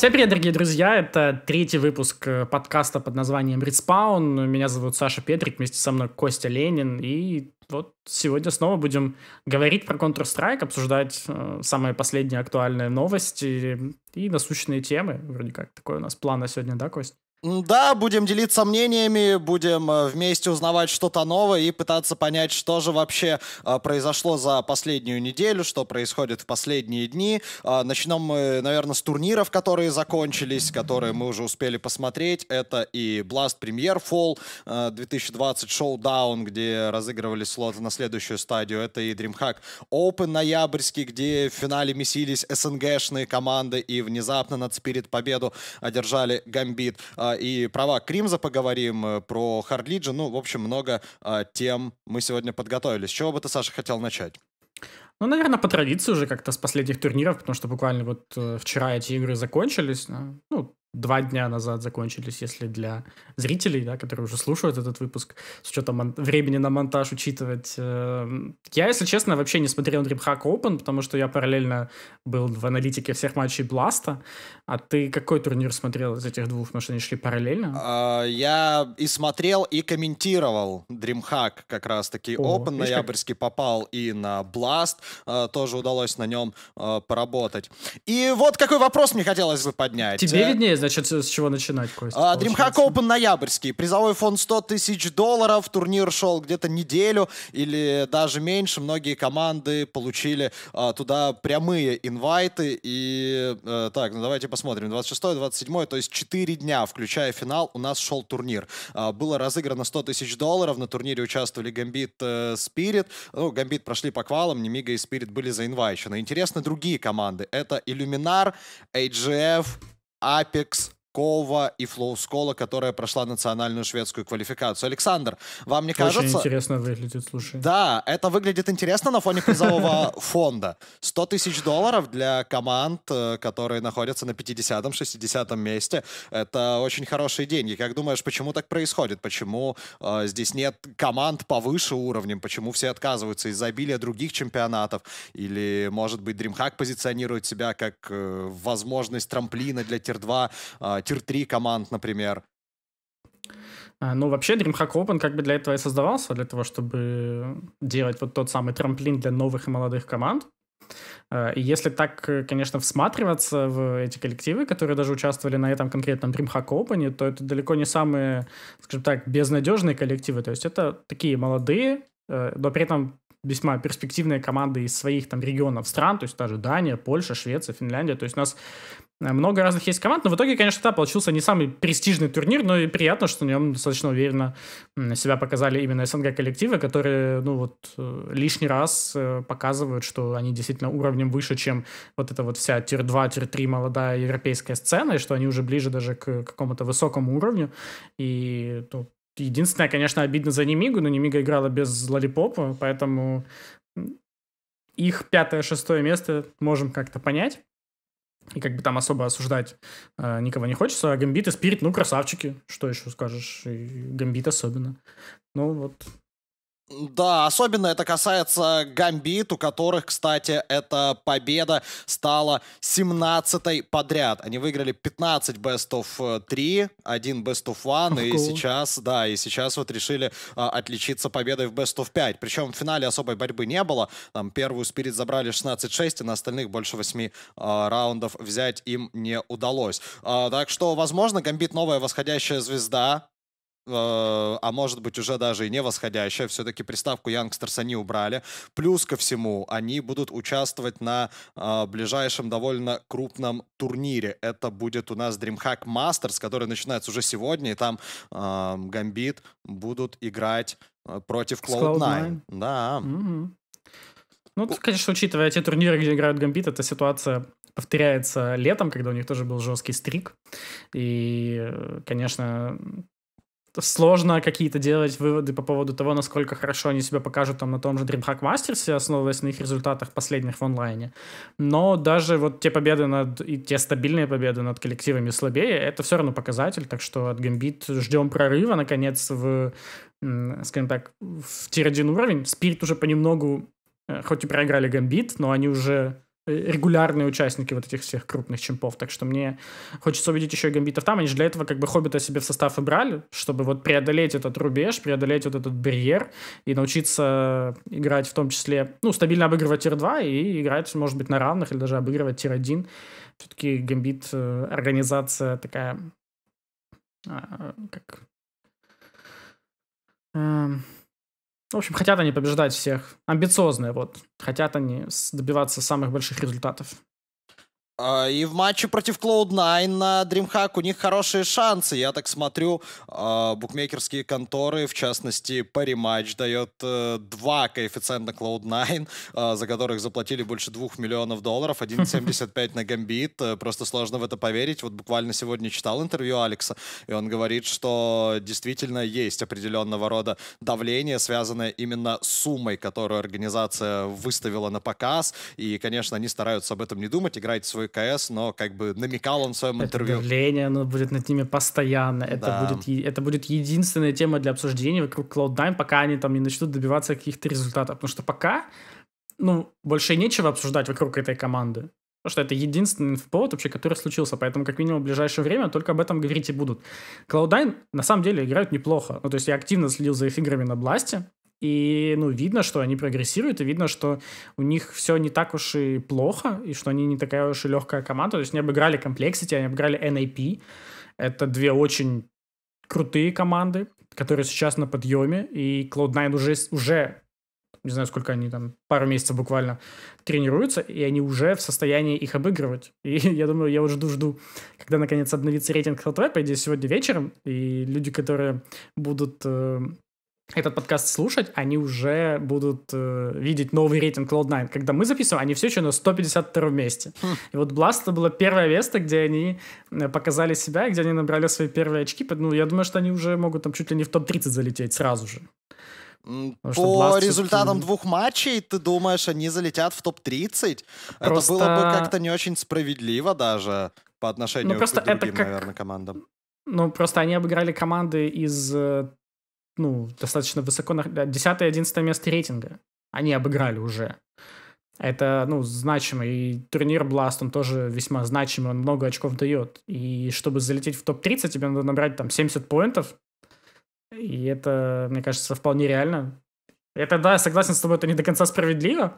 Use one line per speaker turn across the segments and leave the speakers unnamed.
Всем привет, дорогие друзья! Это третий выпуск э, подкаста под названием "Respawn". Меня зовут Саша Петрик, вместе со мной Костя Ленин. И вот сегодня снова будем говорить про Counter-Strike, обсуждать э, самые последние актуальные новости и насущные темы. Вроде как такой у нас план на сегодня, да, Кость?
Да, будем делиться мнениями, будем э, вместе узнавать что-то новое и пытаться понять, что же вообще э, произошло за последнюю неделю, что происходит в последние дни. Э, Начнем мы, наверное, с турниров, которые закончились, которые мы уже успели посмотреть. Это и Blast Premier Fall 2020 Showdown, где разыгрывали слоты на следующую стадию. Это и DreamHack Open ноябрьский, где в финале месились СНГшные команды и внезапно над Spirit победу одержали Гамбит. А, и права Кримза поговорим, э, про Хардлиджа. Ну, в общем, много а, тем мы сегодня подготовили. С чего бы ты, Саша, хотел начать?
Ну, наверное, по традиции уже как-то с последних турниров, потому что буквально вот э, вчера эти игры закончились. Ну, два дня назад закончились, если для зрителей, да, которые уже слушают этот выпуск, с учетом времени на монтаж учитывать. Эм, я, если честно, вообще не смотрел DreamHack Open, потому что я параллельно был в аналитике всех матчей Бласта. А ты какой турнир смотрел из этих двух, потому что они шли параллельно?
А, я и смотрел, и комментировал DreamHack как раз-таки О, Open. Ноябрьский как... попал и на Blast. Э, тоже удалось на нем э, поработать. И вот какой вопрос мне хотелось бы поднять. Тебе э,
виднее, значит, с чего начинать, Костя? А, DreamHack
Open ноябрьский. Призовой фонд 100 тысяч долларов. Турнир шел где-то неделю или даже меньше. Многие команды получили а, туда прямые инвайты. И а, так, ну давайте посмотрим. 26 27 то есть 4 дня, включая финал, у нас шел турнир. А, было разыграно 100 тысяч долларов. На турнире участвовали Гамбит э, Спирит. Ну, Гамбит прошли по квалам, Немига и Спирит были заинвайчены. интересно другие команды. Это Иллюминар, AGF, Apex Лоскова и Флоу Скола, которая прошла национальную шведскую квалификацию. Александр, вам не кажется... Очень интересно выглядит, слушай. Да, это выглядит интересно на фоне призового фонда. 100 тысяч долларов для команд, э, которые находятся на 50-м, 60 месте. Это очень хорошие деньги. Как думаешь, почему так происходит? Почему э, здесь нет команд повыше уровнем? Почему все отказываются из-за обилия других чемпионатов? Или, может быть, DreamHack позиционирует себя как э, возможность трамплина для Тир-2? Э, тир-3 команд, например.
А, ну, вообще, DreamHack Open как бы для этого и создавался, для того, чтобы делать вот тот самый трамплин для новых и молодых команд. А, и если так, э, конечно, всматриваться в эти коллективы, которые даже участвовали на этом конкретном DreamHack Open, то это далеко не самые, скажем так, безнадежные коллективы. То есть это такие молодые, э, но при этом весьма перспективные команды из своих там регионов стран, то есть даже Дания, Польша, Швеция, Финляндия. То есть у нас Э, много разных есть команд, но в итоге, конечно, да, получился не самый престижный турнир, но и приятно, что на нем достаточно уверенно себя показали именно СНГ-коллективы, которые, ну вот, э, лишний раз э, показывают, что они действительно уровнем выше, чем вот эта вот вся тир-2, тир-3 молодая европейская сцена, и что они уже ближе даже к какому-то высокому уровню, и ну, Единственное, конечно, обидно за Немигу, но Немига играла без лолипопа, поэтому их пятое-шестое место можем как-то понять. И как бы там особо осуждать э, никого не хочется. А Гамбит и Спирит, ну, красавчики. Что еще скажешь? И Гамбит особенно. Ну, вот
да, особенно это касается Гамбит, у которых, кстати, эта победа стала 17-й подряд. Они выиграли 15 Best of 3, э, 1 Best of 1, и сейчас, да, и сейчас вот решили а, отличиться победой в Best of 5. Причем в финале особой борьбы не было. Там первую Спирит забрали 16-6, и на остальных больше 8 а, раундов взять им не удалось. А, так что, возможно, Гамбит новая восходящая звезда, Э, а может быть уже даже и не восходящая, все-таки приставку Youngsters они убрали. Плюс ко всему, они будут участвовать на э, ближайшем довольно крупном турнире. Это будет у нас DreamHack Masters, который начинается уже сегодня, и там э, Гамбит будут играть э, против Cloud9. Cloud9. Да. Mm-hmm.
Ну, тут, конечно, учитывая те турниры, где играют Гамбит, эта ситуация повторяется летом, когда у них тоже был жесткий стрик. И, э, конечно, сложно какие-то делать выводы по поводу того, насколько хорошо они себя покажут там на том же DreamHack Masters, основываясь на их результатах последних в онлайне. Но даже вот те победы над, и те стабильные победы над коллективами слабее, это все равно показатель, так что от Gambit ждем прорыва, наконец, в, скажем так, в тир-1 уровень. Спирит уже понемногу, э, хоть и проиграли Гамбит, но они уже Э, регулярные участники вот этих всех крупных чемпов, так что мне хочется увидеть еще и гамбитов там, они же для этого как бы Хоббита себе в состав и брали, чтобы вот преодолеть этот рубеж, преодолеть вот этот барьер и научиться играть в том числе, ну, стабильно обыгрывать тир-2 и играть, может быть, на равных или даже обыгрывать тир-1. Все-таки гамбит э, организация такая, а, как эм, ну, в общем, хотят они побеждать всех. Амбициозные, вот. Хотят они добиваться самых больших результатов.
А, и в матче против Cloud9 на DreamHack у них хорошие шансы. Я так смотрю, а, букмекерские конторы, в частности, Parimatch дает э, два коэффициента Cloud9, а, за которых заплатили больше двух миллионов долларов. 1,75 на Гамбит. Э, просто сложно в это поверить. Вот буквально сегодня читал интервью Алекса, и он говорит, что действительно есть определенного рода давление, связанное именно с суммой, которую организация выставила на показ. И, конечно, они стараются об этом не думать, играть свой КС, но как бы намекал он в своем это интервью.
Давление, оно будет над ними постоянно. Это, да. будет, это будет единственная тема для обсуждения вокруг Cloud9, пока они там не начнут добиваться каких-то результатов. Потому что пока, ну, больше нечего обсуждать вокруг этой команды. Потому что это единственный повод вообще, который случился. Поэтому, как минимум, в ближайшее время только об этом говорить и будут. Cloud9 на самом деле играют неплохо. Ну, то есть я активно следил за их играми на Бласте. И, ну, видно, что они прогрессируют, и видно, что у них все не так уж и плохо, и что они не такая уж и легкая команда. То есть они обыграли Complexity, они обыграли NAP. Это две очень крутые команды, которые сейчас на подъеме, и Cloud9 уже, уже не знаю, сколько они там, пару месяцев буквально тренируются, и они уже в состоянии их обыгрывать. И я думаю, я уже жду-жду, когда наконец обновится рейтинг Хелтвэпа, идея сегодня вечером, и люди, которые будут э, этот подкаст слушать, они уже будут э, видеть новый рейтинг Cloud9. Когда мы записываем, они все еще на 152 месте. Хм. И вот Blast это было первое место, где они э, показали себя, где они набрали свои первые очки. Ну, я думаю, что они уже могут там чуть ли не в топ-30 залететь сразу же. Потому По результатам
двух матчей, ты думаешь, они залетят в топ-30? Просто... Это было бы как-то не очень справедливо даже по отношению ну, к другим, как... наверное, командам.
Ну, просто они обыграли команды из э, ну, достаточно высоко, на 10-11 место рейтинга. Они обыграли уже. Это, ну, значимо. И турнир Blast, он тоже весьма значимый, он много очков дает. И чтобы залететь в топ-30, тебе надо набрать там 70 поинтов. И это, мне кажется, вполне реально. Это, да, согласен с тобой, это не до конца справедливо,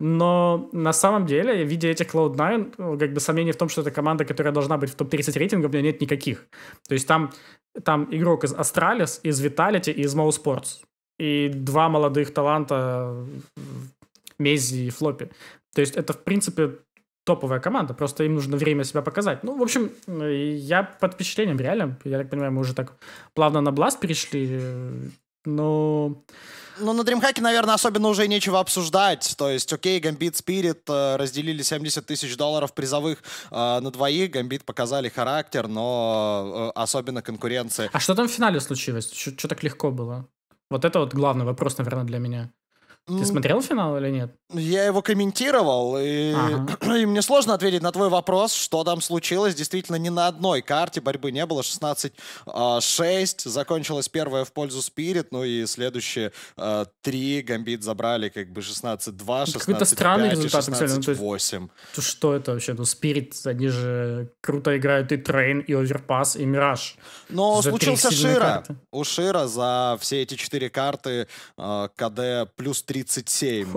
но на самом деле, видя этих Cloud9, как бы сомнений в том, что это команда, которая должна быть в топ-30 рейтинга, у меня нет никаких. То есть там, там игрок из Astralis, из Vitality и из Mo Sports. И два молодых таланта Мези и Флопи. То есть это, в принципе, топовая команда, просто им нужно время себя показать. Ну, в общем, я под впечатлением, реально. Я так понимаю, мы уже так плавно на Бласт перешли, но...
Ну, на Дримхаке, наверное, особенно уже нечего обсуждать. То есть, окей, Гамбит Спирит э, разделили 70 тысяч долларов призовых э, на двоих. Гамбит показали характер, но э, особенно конкуренция. А что там в финале
случилось? Что так легко было? Вот это вот главный вопрос, наверное, для меня. Ты смотрел финал или нет?
Я его комментировал, и, ага. и мне сложно ответить на твой вопрос, что там случилось. Действительно, ни на одной карте борьбы не было. 16-6, а, закончилась первая в пользу Спирит, ну и следующие а, три Гамбит забрали как бы 16-2, 16-5 странный результат, 16-8.
То что это вообще? Ну, Спирит, они же круто играют и Трейн, и Оверпас, и Мираж. Но за случился Шира. Карты.
У Шира за все эти четыре карты а, КД плюс 3 37.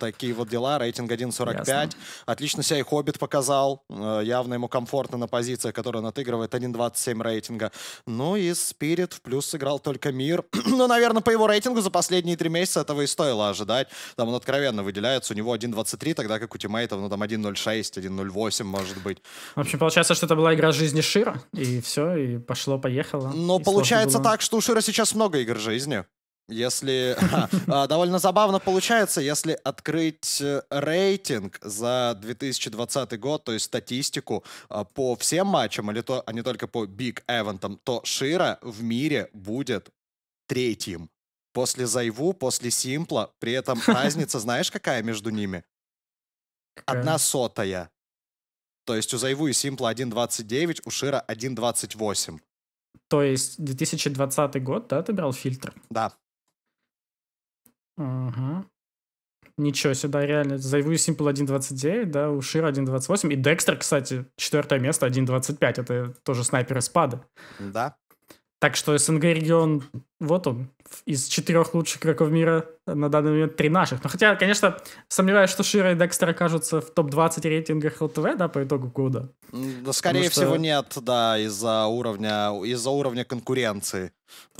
Такие вот дела. Рейтинг 1.45. Отлично себя и Хоббит показал. Э, явно ему комфортно на позициях, которые он отыгрывает. 1.27 рейтинга. Ну и Спирит в плюс сыграл только Мир. ну, наверное, по его рейтингу за последние три месяца этого и стоило ожидать. Там он откровенно выделяется. У него 1.23, тогда как у тиммейтов, ну, там 1.06, 1.08, может быть.
В общем, получается, что это была игра жизни Шира. И все, и пошло-поехало. Но и получается так,
что у Шира сейчас много игр жизни. Если а, довольно забавно получается, если открыть э, рейтинг за 2020 год, то есть статистику а, по всем матчам, или а то, а не только по биг эвентам, то Шира в мире будет третьим. После Зайву, после Симпла, при этом разница, знаешь, какая между ними? Одна сотая. То есть у Зайву и Симпла 1.29, у Шира 1.28.
То есть 2020 год, да, ты брал фильтр? Да. Угу. Ничего себе, реально. Зайву Simple 1.29, да, у Шира 1.28. И Декстер, кстати, четвертое место 1.25. Это тоже снайперы из Да. Так что СНГ регион, вот он, из четырех лучших игроков мира на данный момент три наших. Но хотя, конечно, сомневаюсь, что Шира и Декстер окажутся в топ-20 рейтингах ЛТВ, да, по итогу года. Да, скорее что... всего,
нет, да, из-за уровня, из-за уровня конкуренции.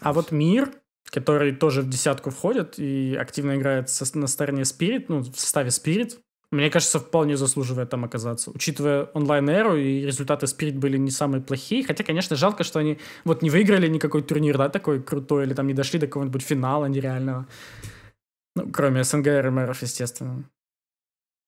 А вот Мир, который тоже в десятку входит и активно играет со, на стороне Spirit, ну, в составе Spirit. Мне кажется, вполне заслуживает там оказаться. Учитывая онлайн-эру, и результаты Spirit были не самые плохие. Хотя, конечно, жалко, что они вот не выиграли никакой турнир, да, такой крутой, или там не дошли до какого-нибудь финала нереального. Ну, кроме СНГ и РМРов, естественно.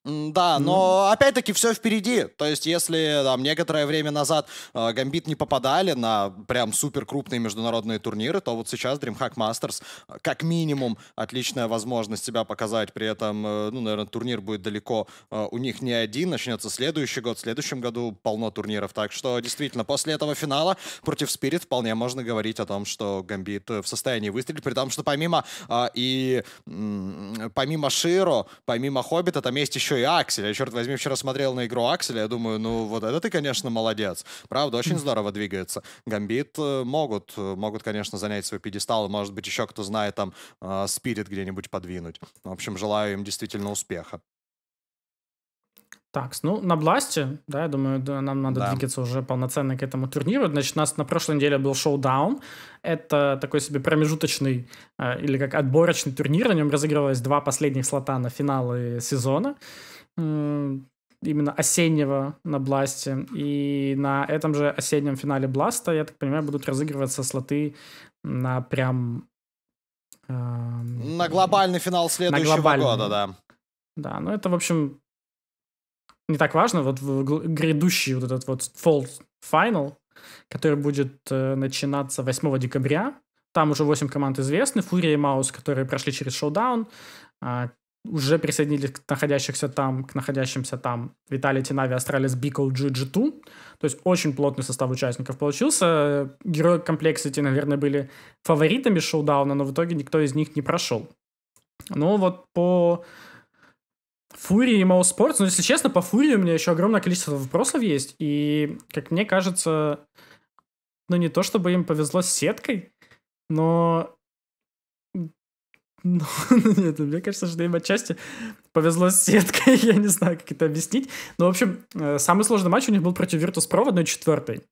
Да, ну. но mm опять-таки все впереди. То есть, если там некоторое время назад э, Гамбит не попадали на прям супер крупные международные турниры, то вот сейчас DreamHack Masters э, как минимум отличная возможность себя показать. При этом, э, ну, наверное, турнир будет далеко. Э, у них не один, начнется следующий год. В следующем году полно турниров. Так что, действительно, после этого финала против Spirit вполне можно говорить о том, что Гамбит э, в состоянии выстрелить. При том, что помимо э, и э, помимо Широ, помимо Хоббита, там есть еще еще и Аксель. Я, черт возьми, вчера смотрел на игру Акселя, я думаю, ну вот это ты, конечно, молодец. Правда, очень хм. здорово двигается. Гамбит э, могут, э, могут, конечно, занять свой пьедестал, может быть, еще кто знает, там, э, Спирит где-нибудь подвинуть. В общем, желаю им действительно успеха.
Так, ну, на Бласте, да, я думаю, да, нам надо да. двигаться уже полноценно к этому турниру. Значит, у нас на прошлой неделе был шоу-даун. Это такой себе промежуточный э, или как отборочный турнир. На нем разыгрывалось два последних слота на финалы сезона именно осеннего на Бласте. И на этом же осеннем финале Бласта, я так понимаю, будут разыгрываться слоты на прям... Э,
на глобальный финал следующего на глобальный. года, да.
Да, ну это, в общем, не так важно, вот грядущий вот этот вот Fall Final, который будет э, начинаться 8 декабря, там уже 8 команд известны, Фурия и Маус, которые прошли через шоудаун, э, уже присоединились к находящихся там, к находящимся там Виталий Нави, Астралис, Бико, GG2. То есть очень плотный состав участников получился. Герои Complexity, наверное, были фаворитами шоудауна, но в итоге никто из них не прошел. Ну вот по Фури и Моуспортс, но, ну, если честно, по Фури у меня еще огромное количество вопросов есть, и, как мне кажется, ну, не то чтобы им повезло с сеткой, но... Ну, нет, ну, мне кажется, что им отчасти повезло с сеткой, я не знаю, как это объяснить. Но, ну, в общем, э, самый сложный матч у них был против Virtus.pro в 1-4.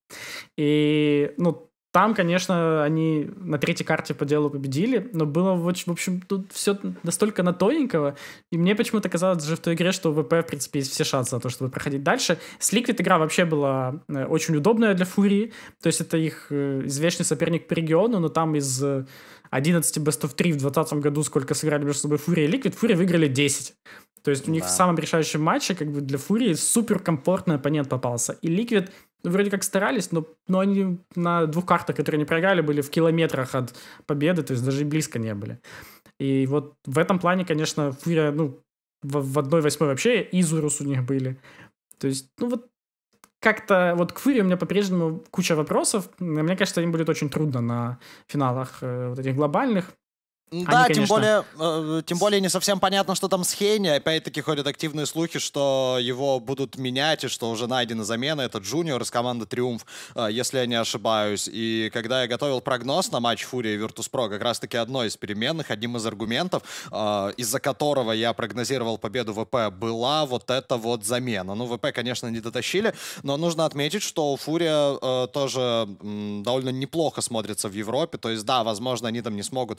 И, ну, там, конечно, они на третьей карте по делу победили, но было, в общем, тут все настолько на тоненького, и мне почему-то казалось же в той игре, что у ВП, в принципе, есть все шансы на то, чтобы проходить дальше. С Ликвид игра вообще была э, очень удобная для Фурии, то есть это их э, известный соперник по региону, но там из 11 э, Best of 3 в 2020 году, сколько сыграли между собой Фурия и Ликвид, Фурия выиграли 10. То есть у них да. в самом решающем матче как бы для Фурии супер комфортный оппонент попался. И Ликвид ну вроде как старались, но, но они на двух картах, которые они проиграли, были в километрах от победы, то есть даже близко не были. И вот в этом плане, конечно, Фурия, ну, в, в одной восьмой вообще Изурус у них были. То есть, ну вот как-то вот к Фури у меня по-прежнему куча вопросов. Мне кажется, им будет очень трудно на финалах э, вот этих глобальных. Да, Они, тем более,
э, тем более не совсем понятно, что там с Хейни. Опять-таки ходят активные слухи, что его будут менять, и что уже найдена замена. Это Джуниор из команды Триумф, э, если я не ошибаюсь. И когда я готовил прогноз на матч Фурия и Virtus.pro, как раз-таки одно из переменных, одним из аргументов, э, из-за которого я прогнозировал победу ВП, была вот эта вот замена. Ну, ВП, конечно, не дотащили, но нужно отметить, что Фурия тоже довольно неплохо смотрится в Европе. То есть, да, возможно, они там не смогут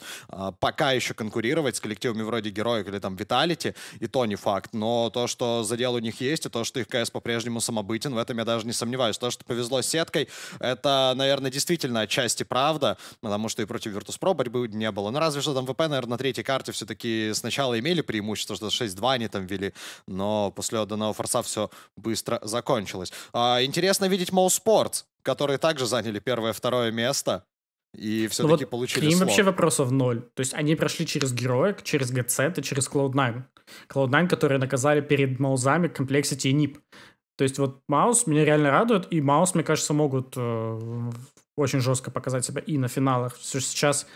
пока еще конкурировать с коллективами вроде Героек или там Виталити, и то не факт. Но то, что задел у них есть, и то, что их КС по-прежнему самобытен, в этом я даже не сомневаюсь. То, что повезло с сеткой, это, наверное, действительно отчасти правда, потому что и против Virtus.pro борьбы не было. Но ну, разве что там ВП, наверное, на третьей карте все-таки сначала имели преимущество, что 6-2 они там вели, но после отданного форса все быстро закончилось. А, интересно видеть Моуспорт, которые также заняли первое-второе место. И все-таки ну вот получили К ним вообще
вопросов ноль. То есть они прошли через героек, через GC и через Cloud9. Cloud9, которые наказали перед маузами Complexity и NIP. То есть вот Маус меня реально радует, и Маус, мне кажется, могут э, очень жестко показать себя и на финалах. Сейчас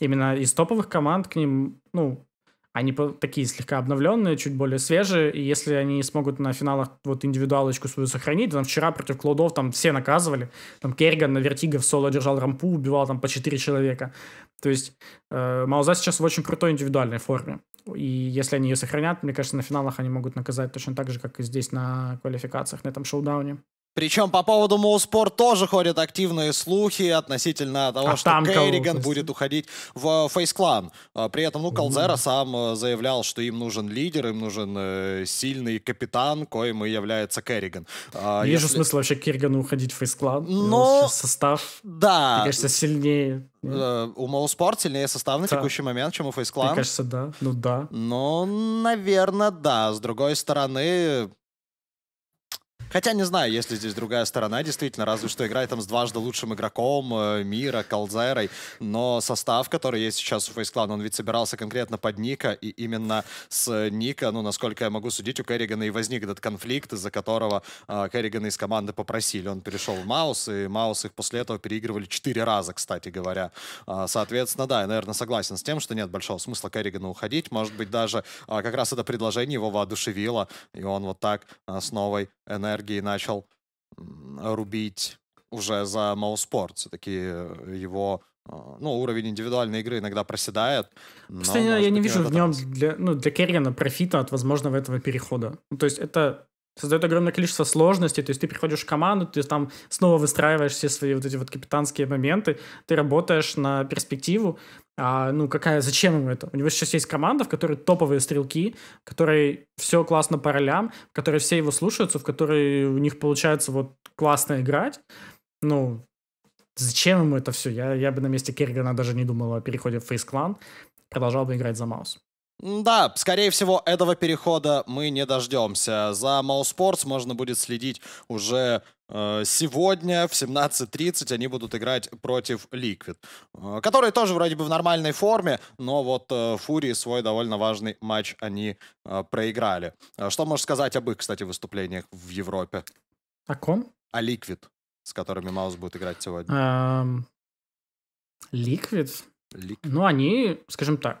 именно из топовых команд к ним, ну, они такие слегка обновленные, чуть более свежие, и если они смогут на финалах вот индивидуалочку свою сохранить, там вчера против Клодов там все наказывали, там Керриган на вертиге в соло держал рампу, убивал там по 4 человека, то есть э, Мауза сейчас в очень крутой индивидуальной форме, и если они ее сохранят, мне кажется, на финалах они могут наказать точно так же, как и здесь на квалификациях, на этом шоу
причем по поводу Моуспорт тоже ходят активные слухи относительно того, а что Керриган будет уходить в Фейс-клан. Э, при этом, ну, Колзера mm. сам э, заявлял, что им нужен лидер, им нужен э, сильный капитан, коим и является Керриган. А, Не если... вижу вообще
Керригану уходить в Фейс-клан. Ну,
Но... Состав, да. мне кажется, сильнее. у Моуспорт сильнее состав на да. текущий момент, чем у Фейс-клан. Мне кажется,
да. Ну, да.
Ну, наверное, да. С другой стороны, Хотя не знаю, если здесь другая сторона, действительно, разве что играет там с дважды лучшим игроком э, мира, Колзерой, но состав, который есть сейчас у Face он ведь собирался конкретно под Ника, и именно с э, Ника, ну, насколько я могу судить, у Керригана и возник этот конфликт, из-за которого э, Керригана из команды попросили. Он перешел в Маус, и Маус их после этого переигрывали четыре раза, кстати говоря. А, соответственно, да, я, наверное, согласен с тем, что нет большого смысла Керригана уходить. Может быть, даже а, как раз это предложение его воодушевило, и он вот так а, с новой энергией Сергей начал рубить уже за Моуспорт. Все-таки э, его э, ну, уровень индивидуальной игры иногда проседает. Постоянно я, не вижу в нем
для, ну, для Керрина профита от возможного этого перехода. Ну, то есть это создает огромное количество сложностей, то есть ты приходишь в команду, ты там снова выстраиваешь все свои вот эти вот капитанские моменты, ты работаешь на перспективу, а, ну какая, зачем ему это? У него сейчас есть команда, в которой топовые стрелки, в которой все классно по ролям, в которой все его слушаются, в которой у них получается вот классно играть, ну зачем ему это все? Я, я бы на месте Керригана даже не думал о переходе в фейс-клан, продолжал бы играть за Маус.
Да, скорее всего, этого перехода мы не дождемся. За Мауспортс можно будет следить уже э, сегодня в 17.30. Они будут играть против Ликвид, э, которые тоже вроде бы в нормальной форме, но вот э, свой довольно важный матч они э, проиграли. Э, что можешь сказать об их, кстати, выступлениях в Европе? О ком? О Ликвид, с которыми Маус будет играть
сегодня. Ликвид? Liquid? Liquid. Ну, они, скажем так,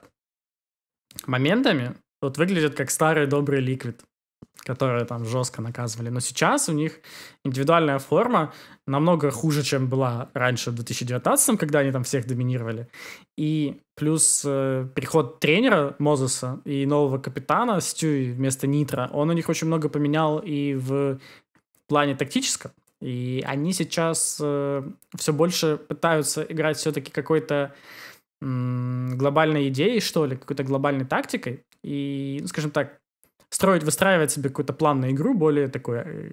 моментами вот выглядят как старый добрый ликвид, которые там жестко наказывали. Но сейчас у них индивидуальная форма намного хуже, чем была раньше в 2019, когда они там всех доминировали. И плюс э, приход тренера Мозеса и нового капитана Стюи вместо Нитра, он у них очень много поменял и в плане тактическом. И они сейчас э, все больше пытаются играть все-таки какой-то э, глобальной идеей, что ли, какой-то глобальной тактикой и, ну, скажем так, строить, выстраивать себе какой-то план на игру более такой э,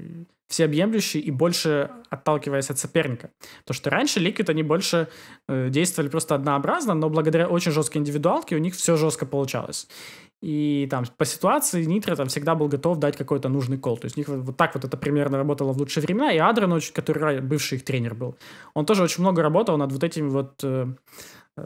всеобъемлющий и больше отталкиваясь от соперника. то что раньше Liquid, они больше э, действовали просто однообразно, но благодаря очень жесткой индивидуалке у них все жестко получалось. И там по ситуации Нитро там всегда был готов дать какой-то нужный кол. То есть у них вот, вот так вот это примерно работало в лучшие времена. И Адрен, который бывший их тренер был, он тоже очень много работал над вот этими вот э, Э,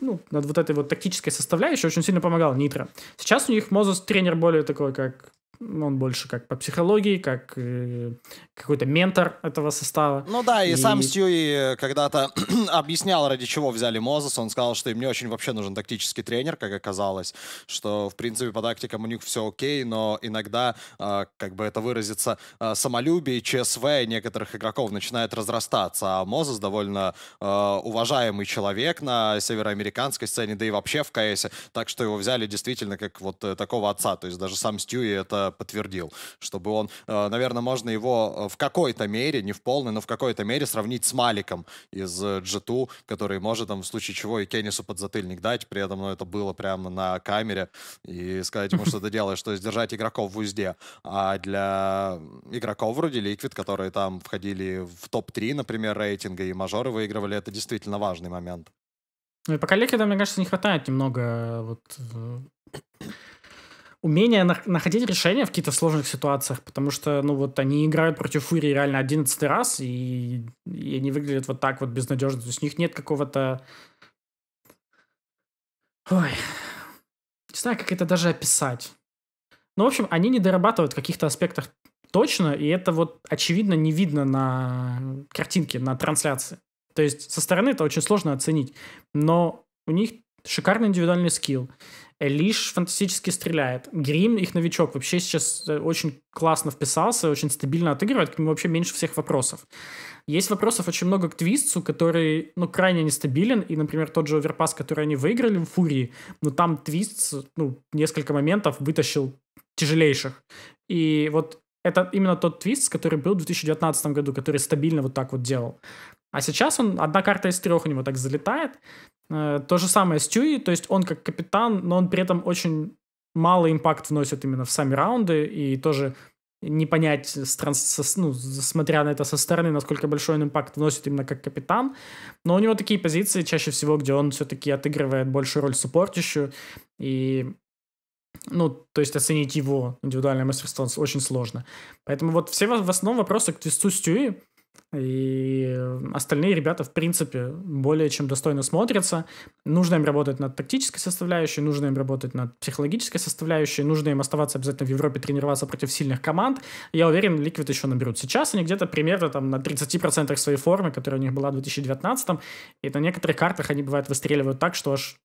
ну, над вот этой вот тактической составляющей очень сильно помогал Нитро. Сейчас у них Мозес тренер более такой, как он больше как по психологии, как э, какой-то ментор этого состава. Ну да, и, и... сам
Стюи э, когда-то объяснял, ради чего взяли Мозес. Он сказал, что им не очень вообще нужен тактический тренер, как оказалось, что в принципе по тактикам у них все окей, но иногда, а, как бы это выразится, а, самолюбие, ЧСВ некоторых игроков начинает разрастаться. А Мозес довольно а, уважаемый человек на североамериканской сцене, да и вообще в КС, так что его взяли действительно как вот э, такого отца. То есть даже сам Стюи это Э, подтвердил, чтобы он, э, наверное, можно его э, в какой-то мере, не в полной, но в какой-то мере сравнить с Маликом из G2, который может там в случае чего и Кеннису подзатыльник дать, при этом ну, это было прямо на камере, и сказать ему, что ты делаешь, то есть держать игроков в узде. А для игроков вроде Liquid, которые там входили в топ-3, например, рейтинга, и мажоры выигрывали, это действительно важный момент.
Ну И пока Ликвида, мне кажется, не хватает немного вот умение на- находить решения в каких-то сложных ситуациях, потому что, ну, вот они играют против Фури реально 11 раз, и, и они выглядят вот так вот безнадежно. То есть у них нет какого-то... Ой, не знаю, как это даже описать. Ну, в общем, они не дорабатывают в каких-то аспектах точно, и это вот очевидно не видно на картинке, на трансляции. То есть со стороны это очень сложно оценить, но у них шикарный индивидуальный скилл лишь фантастически стреляет. Грим, их новичок, вообще сейчас э, очень классно вписался, очень стабильно отыгрывает, к нему вообще меньше всех вопросов. Есть вопросов очень много к Твисту, который, ну, крайне нестабилен, и, например, тот же оверпас, который они выиграли в Фурии, но там Твист, ну, несколько моментов вытащил тяжелейших. И вот это именно тот твист, который был в 2019 году, который стабильно вот так вот делал. А сейчас он, одна карта из трех у него так залетает. Э, то же самое с Тьюи, то есть он как капитан, но он при этом очень малый импакт вносит именно в сами раунды, и тоже не понять, с, ну, смотря на это со стороны, насколько большой он импакт вносит именно как капитан. Но у него такие позиции чаще всего, где он все-таки отыгрывает большую роль суппортищу, и ну, то есть оценить его индивидуальное мастерство очень сложно. Поэтому вот все в основном вопросы к Твисту Стюи, и эм, остальные ребята, в принципе, более чем достойно смотрятся. Нужно им работать над тактической составляющей, нужно им работать над психологической составляющей, нужно им оставаться обязательно в Европе, тренироваться против сильных команд. Я уверен, ликвид еще наберут. Сейчас они где-то примерно там на 30% своей формы, которая у них была в 2019, и на некоторых картах они, бывает, выстреливают так, что аж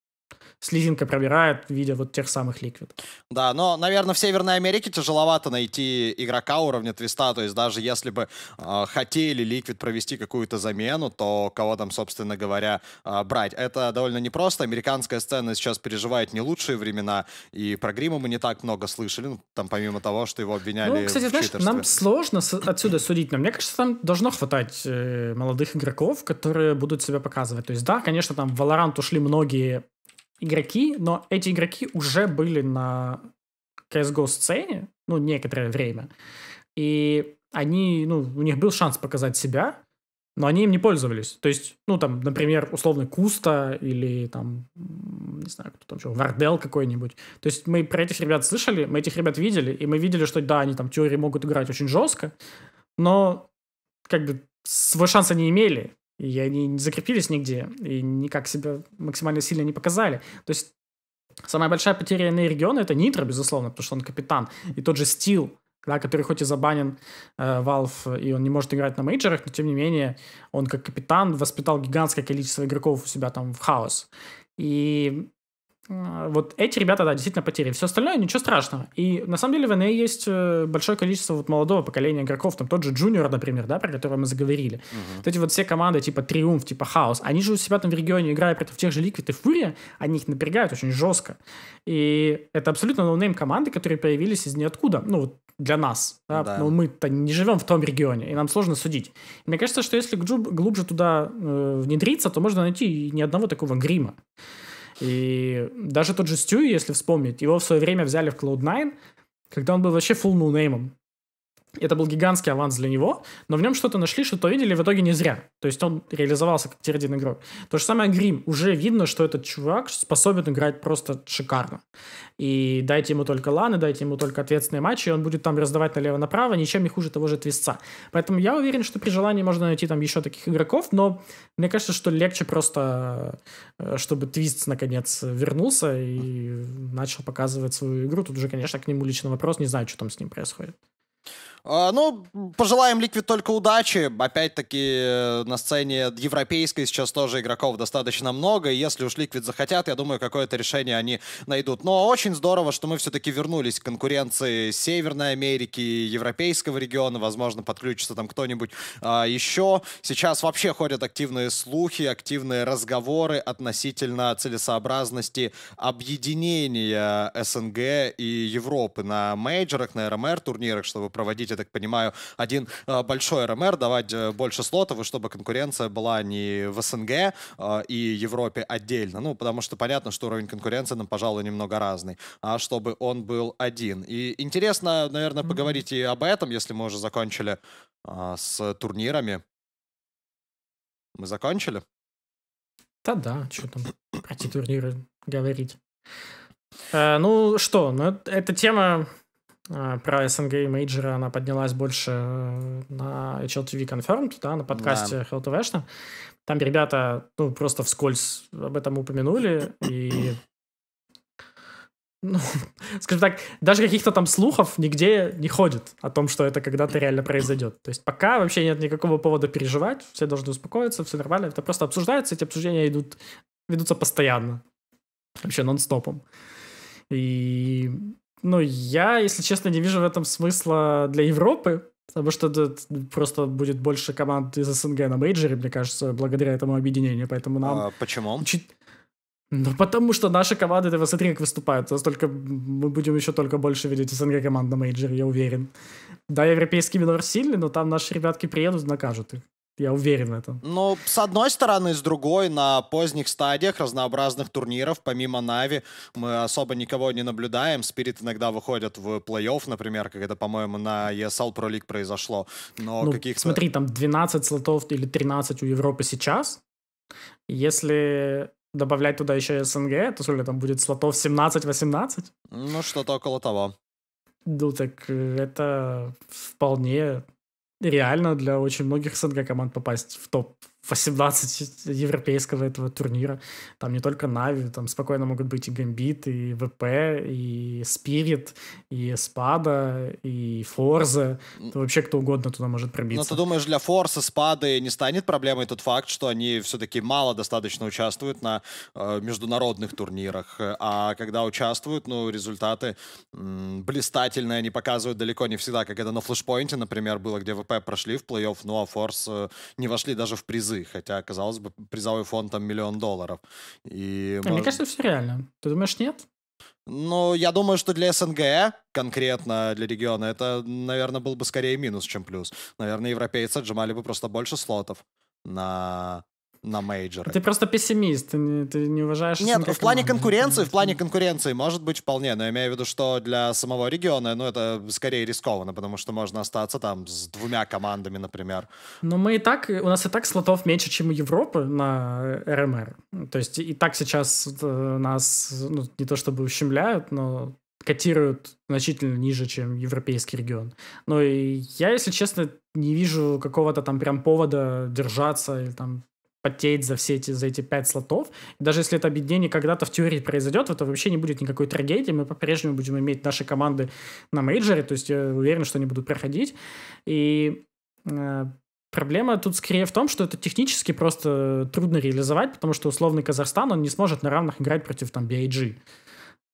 слизинка пробирает в виде вот тех самых ликвид.
Да, но, наверное, в Северной Америке тяжеловато найти игрока уровня твиста, то есть даже если бы э, хотели ликвид провести какую-то замену, то кого там, собственно говоря, э, брать. Это довольно непросто. Американская сцена сейчас переживает не лучшие времена, и про Грима мы не так много слышали, ну, там помимо того, что его обвиняли Ну, кстати, в знаешь, читерстве. нам
сложно отсюда судить, но мне кажется, там должно хватать э, молодых игроков, которые будут себя показывать. То есть да, конечно, там в Valorant ушли многие игроки, но эти игроки уже были на CSGO сцене, ну, некоторое время, и они, ну, у них был шанс показать себя, но они им не пользовались. То есть, ну, там, например, условно Куста или там, не знаю, кто там что, Вардел какой-нибудь. То есть мы про этих ребят слышали, мы этих ребят видели, и мы видели, что да, они там теории могут играть очень жестко, но как бы свой шанс они имели, и они не закрепились нигде, и никак себя максимально сильно не показали. То есть самая большая потеря на региона это Нитро, безусловно, потому что он капитан. И тот же Стил, да, который хоть и забанен э, Valve, и он не может играть на мейджорах, но тем не менее он как капитан воспитал гигантское количество игроков у себя там в хаос. И а, вот эти ребята, да, действительно потери. Все остальное ничего страшного. И на самом деле в НА есть э, большое количество вот молодого поколения игроков, там тот же Джуниор, например, да, про которого мы заговорили. Uh-huh. Вот эти вот все команды типа Триумф, типа Хаос, они же у себя там в регионе играют против тех же Ликвид и Фурия, они их напрягают очень жестко. И это абсолютно ноунейм команды, которые появились из ниоткуда. Ну, вот для нас. Да? Да. Но мы-то не живем в том регионе, и нам сложно судить. Мне кажется, что если глубже туда э, внедриться, то можно найти ни одного такого грима. И даже тот же Стю, если вспомнить, его в свое время взяли в Cloud9, когда он был вообще full ноунеймом. Это был гигантский аванс для него, но в нем что-то нашли, что-то видели, в итоге не зря. То есть он реализовался как тир игрок. То же самое Грим. Уже видно, что этот чувак способен играть просто шикарно. И дайте ему только ланы, дайте ему только ответственные матчи, и он будет там раздавать налево-направо, ничем не хуже того же Твистца. Поэтому я уверен, что при желании можно найти там еще таких игроков, но мне кажется, что легче просто, э, чтобы Твист наконец вернулся и начал показывать свою игру. Тут уже, конечно, к нему личный вопрос, не знаю, что там с ним происходит.
А, ну, пожелаем Ликвид только удачи. Опять-таки, э, на сцене европейской сейчас тоже игроков достаточно много. И если уж Ликвид захотят, я думаю, какое-то решение они найдут. Но очень здорово, что мы все-таки вернулись к конкуренции Северной Америки, Европейского региона. Возможно, подключится там кто-нибудь а, еще. Сейчас вообще ходят активные слухи, активные разговоры относительно целесообразности объединения СНГ и Европы на мейджорах, на РМР-турнирах, чтобы проводить я так понимаю, один э, большой РМР, давать э, больше слотов, и чтобы конкуренция была не в СНГ э, и Европе отдельно. Ну, потому что понятно, что уровень конкуренции нам, пожалуй, немного разный, а чтобы он был один. И интересно, наверное, поговорить и об этом, если мы уже закончили с турнирами. Мы закончили?
Да, да, что там эти турниры говорить. Э, ну что, ну, эта тема а, про СНГ и мейджеры она поднялась больше э, на HLTV Confirmed, да, на подкасте да. hltv Там ребята, ну, просто вскользь об этом упомянули, и ну, скажем так, даже каких-то там слухов нигде не ходит о том, что это когда-то реально произойдет. То есть пока вообще нет никакого повода переживать, все должны успокоиться, все нормально. Это просто обсуждается, эти обсуждения идут, ведутся постоянно, вообще нон-стопом. И ну, я, если честно, не вижу в этом смысла для Европы, потому что тут просто будет больше команд из СНГ на мейджере, мне кажется, благодаря этому объединению, поэтому нам... А, почему? Ну, потому что наши команды, ты посмотри, как выступают. Настолько мы будем еще только больше видеть СНГ команд на мейджере, я уверен. Да, европейский минор сильный, но там наши ребятки приедут, накажут их. Я уверен в этом.
Ну, с одной стороны, с другой, на поздних стадиях разнообразных турниров, помимо Нави, мы особо никого не наблюдаем. Спирит иногда выходят в плей-офф, например, как это, по-моему, на ESL Pro League произошло. Но ну, каких смотри,
там 12 слотов или 13 у Европы сейчас. Если добавлять туда еще СНГ, то сколько там будет слотов 17-18?
Ну, что-то около того.
Ну, так э, это вполне реально для очень многих СНГ команд попасть в топ 18 европейского этого турнира. Там не только Нави, там спокойно могут быть и Гамбит, и ВП, и Спирит, и Спада, и Форза. вообще кто угодно туда может пробиться. Но ну, ты думаешь,
для Форза Спады не станет проблемой тот факт, что они все-таки мало достаточно участвуют на э, международных турнирах. А когда участвуют, ну, результаты м, блистательные, они показывают далеко не всегда, как это на флешпоинте, например, было, где ВП прошли в плей-офф, ну, а Форс э, не вошли даже в призы призы, хотя, казалось бы, призовой фонд там миллион долларов. И, Мне кажется,
все реально. Ты думаешь, нет?
Ну, я думаю, что для СНГ, конкретно для региона, это, наверное, был бы скорее минус, чем плюс. Наверное, европейцы отжимали бы просто больше слотов на на мейджоры. Ты
просто пессимист, ты не, ты не уважаешь... Нет, в плане
конкуренции, в плане конкуренции может быть вполне, но я имею в виду, что для самого региона, ну, это скорее рискованно, потому что можно остаться там с двумя командами, например.
Но мы и так, у нас и так слотов меньше, чем у Европы на РМР. То есть и так сейчас э, нас, ну, не то чтобы ущемляют, но котируют значительно ниже, чем европейский регион. Но я, если честно, не вижу какого-то там прям повода держаться или там потеть за все эти, за эти пять слотов. Даже если это объединение когда-то в теории произойдет, это вообще не будет никакой трагедии. Мы по-прежнему будем иметь наши команды на мейджоре, то есть я э, уверен, что они будут проходить. И э, проблема тут скорее в том, что это технически просто трудно реализовать, потому что условный Казахстан, он не сможет на равных играть против там BIG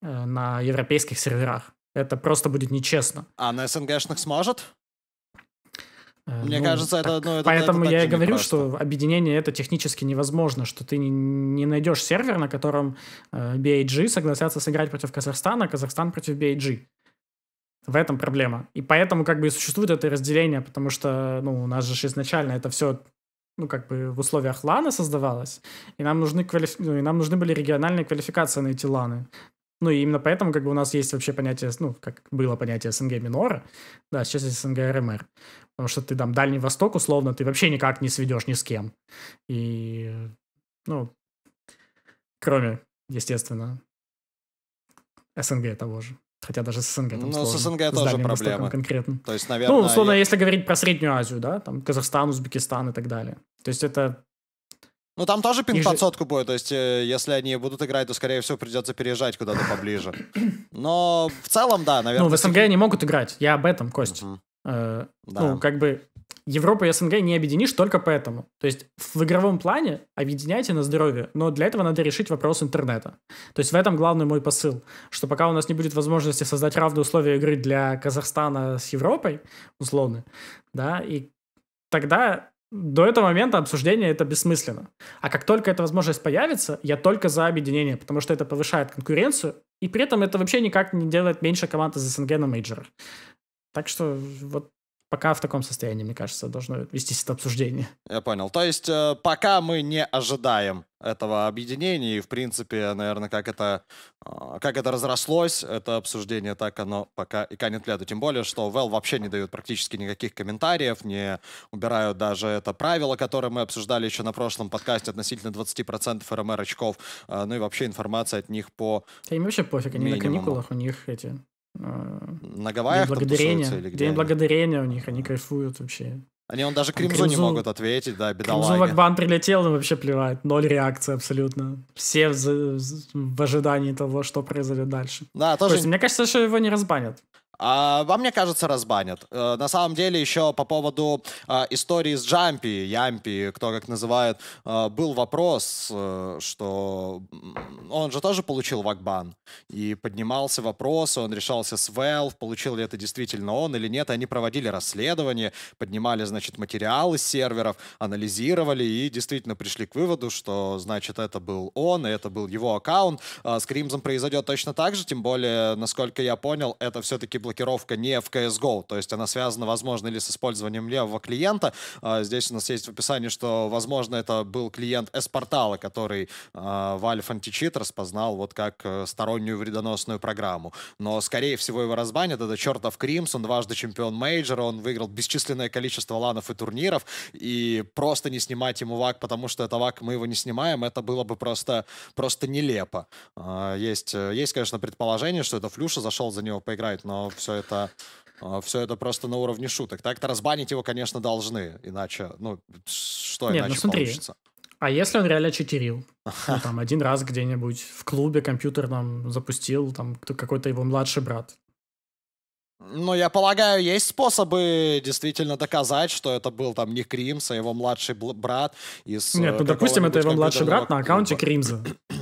э, на европейских серверах. Это
просто будет нечестно. А на СНГшных сможет? Э, Мне ну, кажется, так, это, ну, это Поэтому это я и говорю, просто. что
объединение это технически невозможно, что ты не, не найдешь сервер, на котором э, BAG согласятся сыграть против Казахстана, а Казахстан против BAG. В этом проблема. И поэтому как бы и существует это разделение, потому что ну, у нас же изначально это все ну, как бы в условиях лана создавалось, и нам нужны, квалиф... ну, и нам нужны были региональные квалификации на эти ланы. Ну и именно поэтому как бы у нас есть вообще понятие, ну, как было понятие СНГ минора да, сейчас есть СНГ РМР. Потому что ты там Дальний Восток, условно, ты вообще никак не сведешь ни с кем. И, ну, кроме, естественно, СНГ того же. Хотя даже с СНГ там Ну, с СНГ с тоже проблема. конкретно. То есть, наверное... Ну, условно, я... если говорить про Среднюю Азию, да, там Казахстан, Узбекистан и так далее. То есть это
ну там тоже пинг под сотку будет, то есть э, если они будут играть, то скорее всего придется переезжать куда-то поближе. Но в целом, да, наверное. Ну в СНГ
они могут играть, я об этом, Кость. Угу. Э, да. Ну как бы Европу и СНГ не объединишь только поэтому. То есть в игровом плане объединяйте на здоровье, но для этого надо решить вопрос интернета. То есть в этом главный мой посыл, что пока у нас не будет возможности создать равные условия игры для Казахстана с Европой, условно, да, и тогда до этого момента обсуждение это бессмысленно. А как только эта возможность появится, я только за объединение, потому что это повышает конкуренцию, и при этом это вообще никак не делает меньше команды из СНГ на мейджорах. Так что вот пока в таком состоянии, мне кажется, должно вестись это обсуждение.
Я понял. То есть э, пока мы не ожидаем этого объединения, и, в принципе, наверное, как это, э, как это разрослось, это обсуждение так оно пока и канет лету. Тем более, что Valve вообще не дают практически никаких комментариев, не убирают даже это правило, которое мы обсуждали еще на прошлом подкасте относительно 20% РМР очков, э, ну и вообще информация от них по Да им вообще пофиг, они минимуму. на каникулах,
у них эти
на Гавайях День благодарения. Или где День они?
благодарения у них, они кайфуют вообще.
Они он даже Кримзу, Кримзу не могут ответить, да, бедолаги. Кримзу
Вакбан прилетел, им вообще плевать. Ноль реакции абсолютно. Все в, в ожидании того, что произойдет дальше. Да, тоже... То есть, мне кажется, что его не разбанят.
А, вам, мне кажется, разбанят. Э, на самом деле, еще по поводу а, истории с Джампи, Ямпи, кто как называет, э, был вопрос, э, что он же тоже получил вакбан. И поднимался вопрос, он решался с Valve, получил ли это действительно он или нет. Они проводили расследование, поднимали, значит, материалы с серверов, анализировали и действительно пришли к выводу, что, значит, это был он, и это был его аккаунт. А, с Кримзом произойдет точно так же, тем более, насколько я понял, это все-таки был блокировка не в CSGO, то есть она связана, возможно, или с использованием левого клиента. А, здесь у нас есть в описании, что, возможно, это был клиент S-портала, который Valve а, Anti-Cheat распознал вот как э, стороннюю вредоносную программу. Но, скорее всего, его разбанят. Это чертов Кримс, он дважды чемпион мейджора, он выиграл бесчисленное количество ланов и турниров, и просто не снимать ему вак, потому что это вак, мы его не снимаем, это было бы просто, просто нелепо. А, есть, э, есть, конечно, предположение, что это Флюша зашел за него поиграть, но все это а, все это просто на уровне шуток. Так-то разбанить его, конечно, должны, иначе, ну, что Нет, иначе ну, смотри. получится?
А если он реально читерил? Ну, там один раз где-нибудь в клубе компьютерном запустил там какой-то его младший брат.
Ну, я полагаю, есть способы действительно доказать, что это был там не Кримс, а его младший брат из э, Нет, ну, допустим, это его младший брат на
аккаунте Кримза.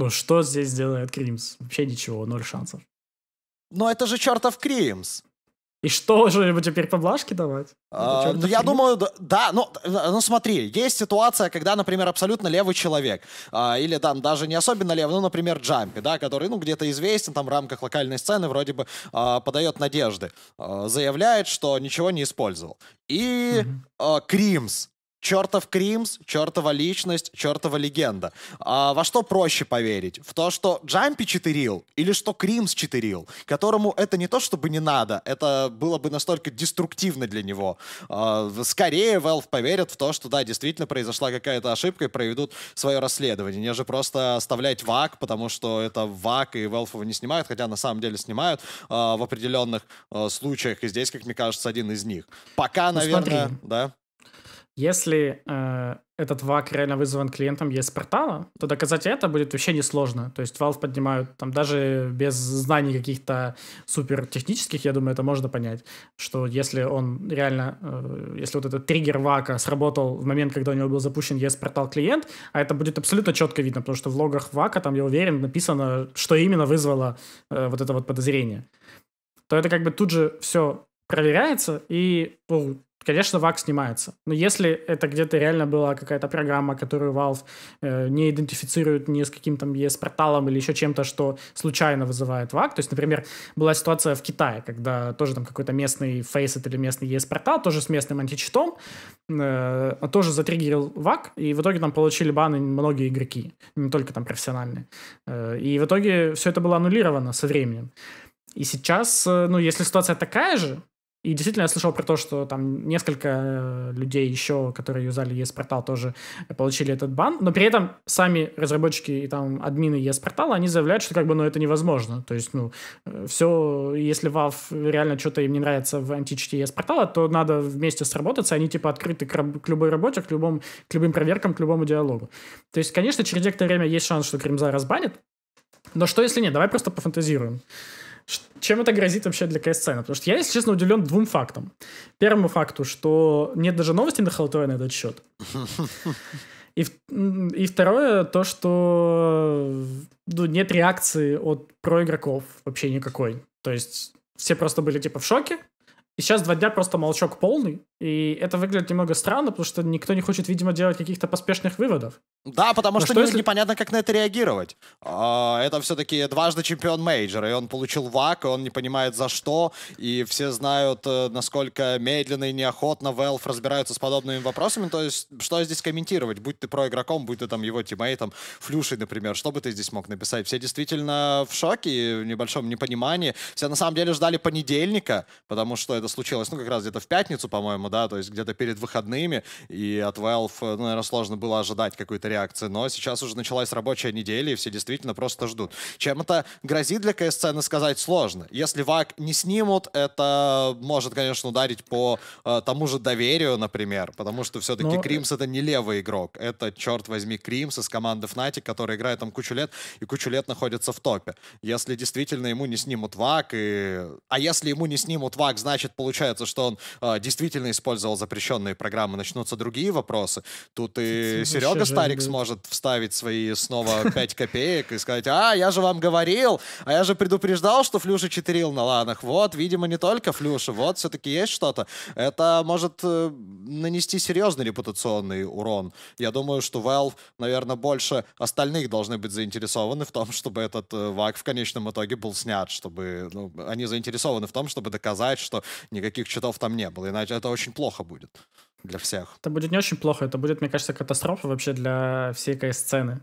Ну, что здесь делает Кримс? Вообще ничего, ноль шансов. Но это же чертов
Кримс.
И что же, ему теперь поблажки давать?
А, ну, я думаю, да, да ну, э, ну смотри, есть ситуация, когда, например, абсолютно левый человек, а, или там даже не особенно левый, ну, например, Джампи, да, который, ну, где-то известен, там, в рамках локальной сцены вроде бы а, подает надежды, а, заявляет, что ничего не использовал. И угу. а, Кримс Чертов Кримс, чертова личность, чертова легенда. А, во что проще поверить? В то, что Джампи читерил или что Кримс читерил, которому это не то чтобы не надо, это было бы настолько деструктивно для него. А, скорее Valve поверят в то, что да, действительно произошла какая-то ошибка и проведут свое расследование, нежели просто оставлять ВАК, потому что это ВАК и Valve его не снимают, хотя на самом деле снимают а, в определенных а, случаях, и здесь, как мне кажется, один из них. Пока, ну, наверное, смотри. да.
Если э, этот вак реально вызван клиентом ES-портала, то доказать это будет вообще несложно. То есть Valve поднимают там даже без знаний каких-то супер технических, я думаю, это можно понять, что если он реально, э, если вот этот триггер вака сработал в момент, когда у него был запущен ES-портал клиент, а это будет абсолютно четко видно, потому что в логах вака, там, я уверен, написано, что именно вызвало э, вот это вот подозрение, то это как бы тут же все проверяется, и ну, конечно, вак снимается. Но если это где-то реально была какая-то программа, которую Valve э, не идентифицирует ни с каким там ES-порталом или еще чем-то, что случайно вызывает вак, то есть, например, была ситуация в Китае, когда тоже там какой-то местный Faceit или местный ES-портал, тоже с местным античитом, э, тоже затриггерил вак, и в итоге там получили баны многие игроки, не только там профессиональные. Э, и в итоге все это было аннулировано со временем. И сейчас, э, ну, если ситуация такая же, и действительно, я слышал про то, что там несколько э, людей еще, которые юзали ES-портал, тоже получили этот бан, но при этом сами разработчики и там админы ES-портала, они заявляют, что как бы, ну, это невозможно. То есть, ну, э, все, если Valve реально что-то им не нравится в античте ES-портала, то надо вместе сработаться, они типа открыты к, раб- к любой работе, к, любому, к любым проверкам, к любому диалогу. То есть, конечно, через некоторое время есть шанс, что Кремза разбанит, но что если нет? Давай просто пофантазируем. Чем это грозит вообще для КС КСЦена? Потому что я, если честно, удивлен двум фактам. Первому факту, что нет даже новости на Халтуре на этот счет. И, и второе, то, что ну, нет реакции от проигроков вообще никакой. То есть все просто были типа в шоке, и сейчас два дня просто молчок полный, и это выглядит немного странно, потому что никто не хочет, видимо, делать каких-то поспешных выводов. Да, потому Но что, что если...
непонятно, как на это реагировать. А, это все-таки дважды чемпион Мейджор, и он получил вак, и он не понимает за что, и все знают, э, насколько медленно и неохотно Valve разбираются с подобными вопросами. То есть, что здесь комментировать? Будь ты про игроком, будь ты там его тиммейтом, Флюшей, например, что бы ты здесь мог написать? Все действительно в шоке, в небольшом непонимании. Все на самом деле ждали понедельника, потому что это случилось, ну, как раз где-то в пятницу, по-моему, ожидаемо, да, то есть где-то перед выходными, и от Valve, э, ну, наверное, сложно было ожидать какой-то реакции, но сейчас уже началась рабочая неделя, и все действительно просто ждут. Чем это грозит для КС? сказать сложно. Если ВАК не снимут, это может, конечно, ударить по э, тому же доверию, например, потому что все-таки но... Э, Кримс — это не левый игрок, это, черт возьми, Кримс из команды Fnatic, который играет там кучу лет, и кучу лет находится в топе. Если действительно ему не снимут ВАК, и... а если ему не снимут ВАК, значит, получается, что он э, действительно из использовал запрещенные программы, начнутся другие вопросы. Тут и это Серега Старик сможет вставить свои снова 5 копеек и сказать, а, я же вам говорил, а я же предупреждал, что Флюша читерил на ланах. Вот, видимо, не только Флюша, вот, все-таки есть что-то. Это может э, нанести серьезный репутационный урон. Я думаю, что Valve, наверное, больше остальных должны быть заинтересованы в том, чтобы этот э, вак в конечном итоге был снят, чтобы ну, они заинтересованы в том, чтобы доказать, что никаких читов там не было. Иначе это очень очень плохо будет для всех.
Это будет не очень плохо, это будет, мне кажется, катастрофа вообще для всей кс сцены.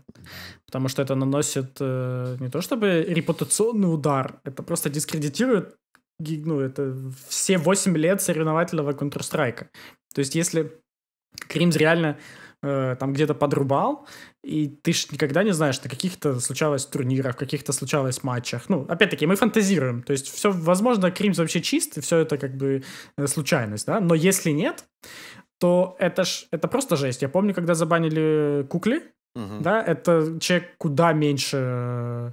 Потому что это наносит э, не то чтобы репутационный удар, это просто дискредитирует ну, это все 8 лет соревновательного Counter-Strike. То есть если Кримс реально э, там где-то подрубал, и ты ж никогда не знаешь, на каких-то случалось турнирах, каких-то случалось матчах. Ну, опять-таки, мы фантазируем, то есть все, возможно, Кримс вообще чист, и все это как бы э, случайность, да, но если нет, то это ж, это просто жесть. Я помню, когда забанили кукли, угу. да, это человек куда меньше э,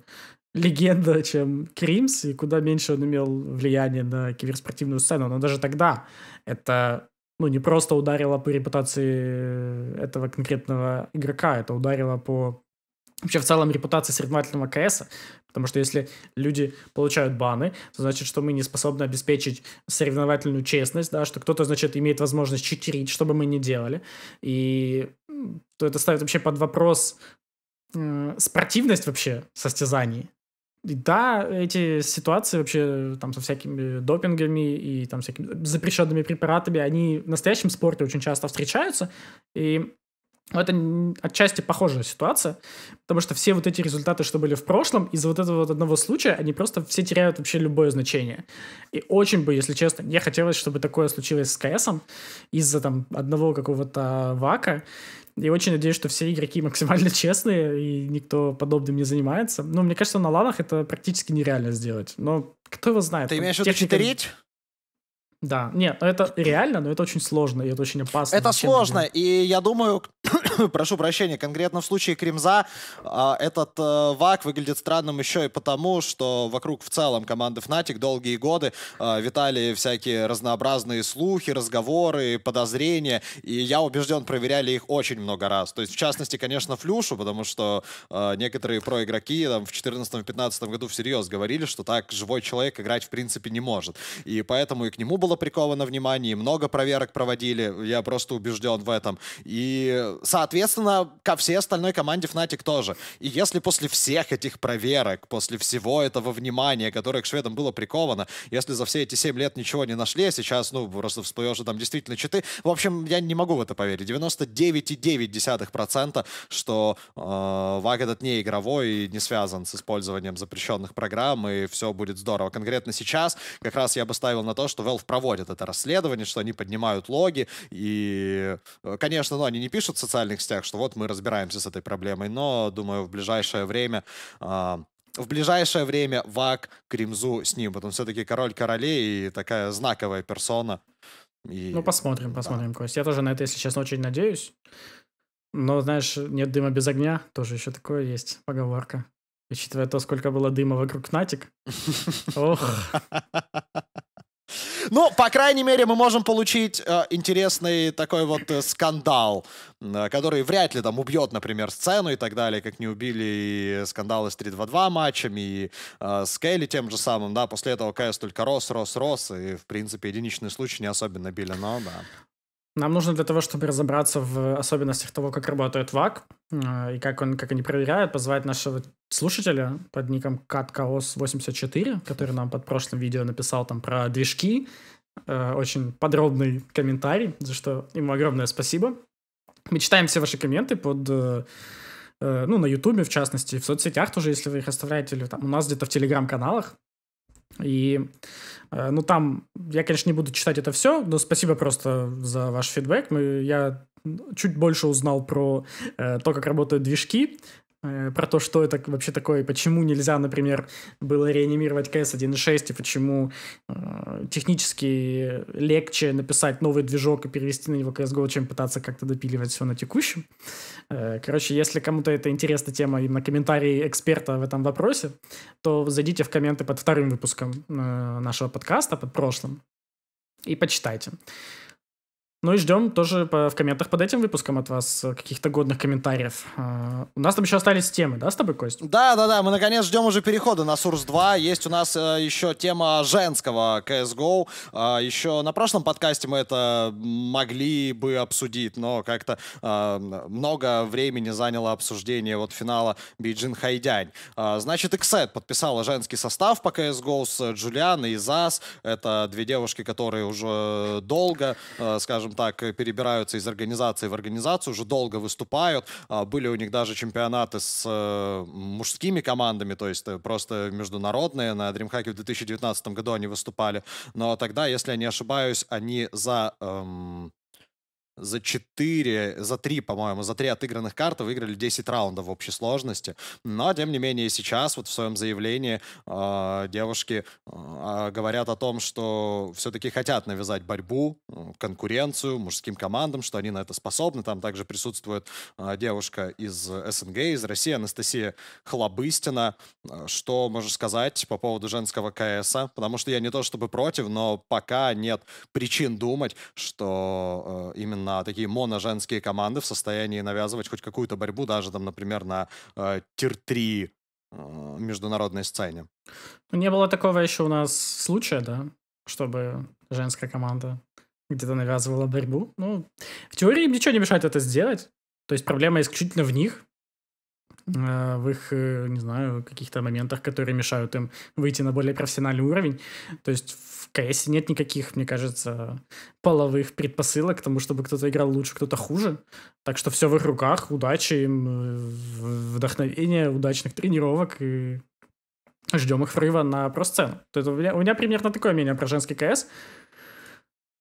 легенда, чем Кримс, и куда меньше он имел влияние на киберспортивную сцену. Но даже тогда это ну, не просто ударило по репутации э, этого конкретного игрока, это ударило по вообще в целом репутации соревновательного КС, потому что если люди получают баны, то значит, что мы не способны обеспечить соревновательную честность, да, что кто-то, значит, имеет возможность читерить, что бы мы ни делали, и то это ставит вообще под вопрос э, спортивность вообще состязаний, да, эти ситуации вообще э, там со всякими допингами и там всякими запрещенными препаратами, они в настоящем спорте очень часто встречаются, и это отчасти похожая ситуация, потому что все вот эти результаты, что были в прошлом, из-за вот этого вот одного случая, они просто все теряют вообще любое значение. И очень бы, если честно, не хотелось, чтобы такое случилось с КСом из-за там одного какого-то вака, и очень надеюсь, что все игроки максимально честные, и никто подобным не занимается. Ну, мне кажется, на ланах это практически нереально сделать. Но кто его знает? Ты имеешь в виду читерить? Да, нет, ну это реально, но это очень сложно, и это очень опасно. Это сложно,
это? и я думаю, прошу прощения, конкретно в случае Кремза а, этот э, ВАК выглядит странным еще и потому, что вокруг в целом команды Фнатик долгие годы э, витали всякие разнообразные слухи, разговоры, подозрения, и я убежден, проверяли их очень много раз. То есть, в частности, конечно, Флюшу, потому что э, некоторые проигроки там, в 2014-2015 году всерьез говорили, что так живой человек играть в принципе не может. И поэтому и к нему было было приковано внимание, много проверок проводили, я просто убежден в этом. И, соответственно, ко всей остальной команде Fnatic тоже. И если после всех этих проверок, после всего этого внимания, которое к шведам было приковано, если за все эти 7 лет ничего не нашли, а сейчас, ну, просто всплывешь, что там действительно читы. В общем, я не могу в это поверить. 99,9%, что э, ВАГ этот не игровой и не связан с использованием запрещенных программ, и все будет здорово. Конкретно сейчас как раз я бы ставил на то, что Valve прав проводят это расследование, что они поднимают логи, и, э, конечно, ну, они не пишут в социальных сетях, что вот мы разбираемся с этой проблемой, но, думаю, в ближайшее время а, в ближайшее время Вак Кримзу с ним. Потом все-таки король королей и такая знаковая персона. И...
Ну, посмотрим, посмотрим, да. Кость. Я тоже на это, если честно, очень надеюсь. Но, знаешь, нет дыма без огня. Тоже еще такое есть поговорка. Учитывая то, сколько было дыма вокруг Натик. Ох.
Ну, по крайней мере, мы можем получить э, интересный такой вот э, скандал, э, который вряд ли там убьет, например, сцену и так далее, как не убили и скандалы с 3-2-2 матчами, и э, с Келли тем же самым, да, после этого КС только рос, рос, рос, и, в принципе, единичный случай не особенно били, но да.
Нам нужно для того, чтобы разобраться в особенностях того, как работает ВАК э, и как, он, как они проверяют, позвать нашего слушателя под ником CatCaos84, который нам под прошлым видео написал там про движки. Э, очень подробный комментарий, за что ему огромное спасибо. Мы читаем все ваши комменты под э, ну, на Ютубе, в частности, в соцсетях тоже, если вы их оставляете, или там у нас где-то в Телеграм-каналах, и, э, ну, там, я, конечно, не буду читать это все, но спасибо просто за ваш фидбэк. Мы, я чуть больше узнал про э, то, как работают движки, Э, про то, что это вообще такое, почему нельзя, например, было реанимировать КС 1.6, и почему э, технически легче написать новый движок и перевести на него CSGO, чем пытаться как-то допиливать все на текущем. Э, короче, если кому-то это интересна тема, именно комментарии эксперта в этом вопросе, то зайдите в комменты под вторым выпуском э, нашего подкаста, под прошлым, и почитайте. Ну и ждем тоже по, в комментах под этим выпуском от вас э, каких-то годных комментариев. А, у нас там еще остались темы, да, с тобой, Кость?
Да, да, да. Мы наконец ждем уже перехода на Source 2. Есть у нас э, еще тема женского CSGO. А, еще на прошлом подкасте мы это могли бы обсудить, но как-то а, много времени заняло обсуждение вот финала Биджин Хайдянь. Э, значит, Xset подписала женский состав по CSGO с Джулиан и Зас. Это две девушки, которые уже долго, э, скажем так, э, перебираются из организации в организацию, уже долго выступают. А, были у них даже чемпионаты с э, мужскими командами, то есть э, просто международные. На DreamHack в 2019 году они выступали. Но тогда, если я не ошибаюсь, они за... Эм за 4, за 3, по-моему, за 3 отыгранных карты выиграли 10 раундов в общей сложности. Но, тем не менее, сейчас вот в своем заявлении э, девушки э, говорят о том, что все-таки хотят навязать борьбу, конкуренцию мужским командам, что они на это способны. Там также присутствует э, девушка из СНГ, из России, Анастасия Хлобыстина. Что можешь сказать по поводу женского КС? Потому что я не то чтобы против, но пока нет причин думать, что э, именно на такие моно-женские команды в состоянии навязывать хоть какую-то борьбу, даже там, например, на э, тир-3 э, международной сцене.
Ну, не было такого еще у нас случая, да, чтобы женская команда где-то навязывала борьбу. Ну, в теории ничего не мешает это сделать. То есть проблема исключительно в них, Э, в их, э, не знаю, каких-то моментах, которые мешают им выйти на более профессиональный уровень. То есть в КС нет никаких, мне кажется, половых предпосылок к тому, чтобы кто-то играл лучше, кто-то хуже. Так что все в их руках, удачи им, э, вдохновения, удачных тренировок и ждем их врыва на просцену. Это у, у меня примерно такое мнение про женский КС.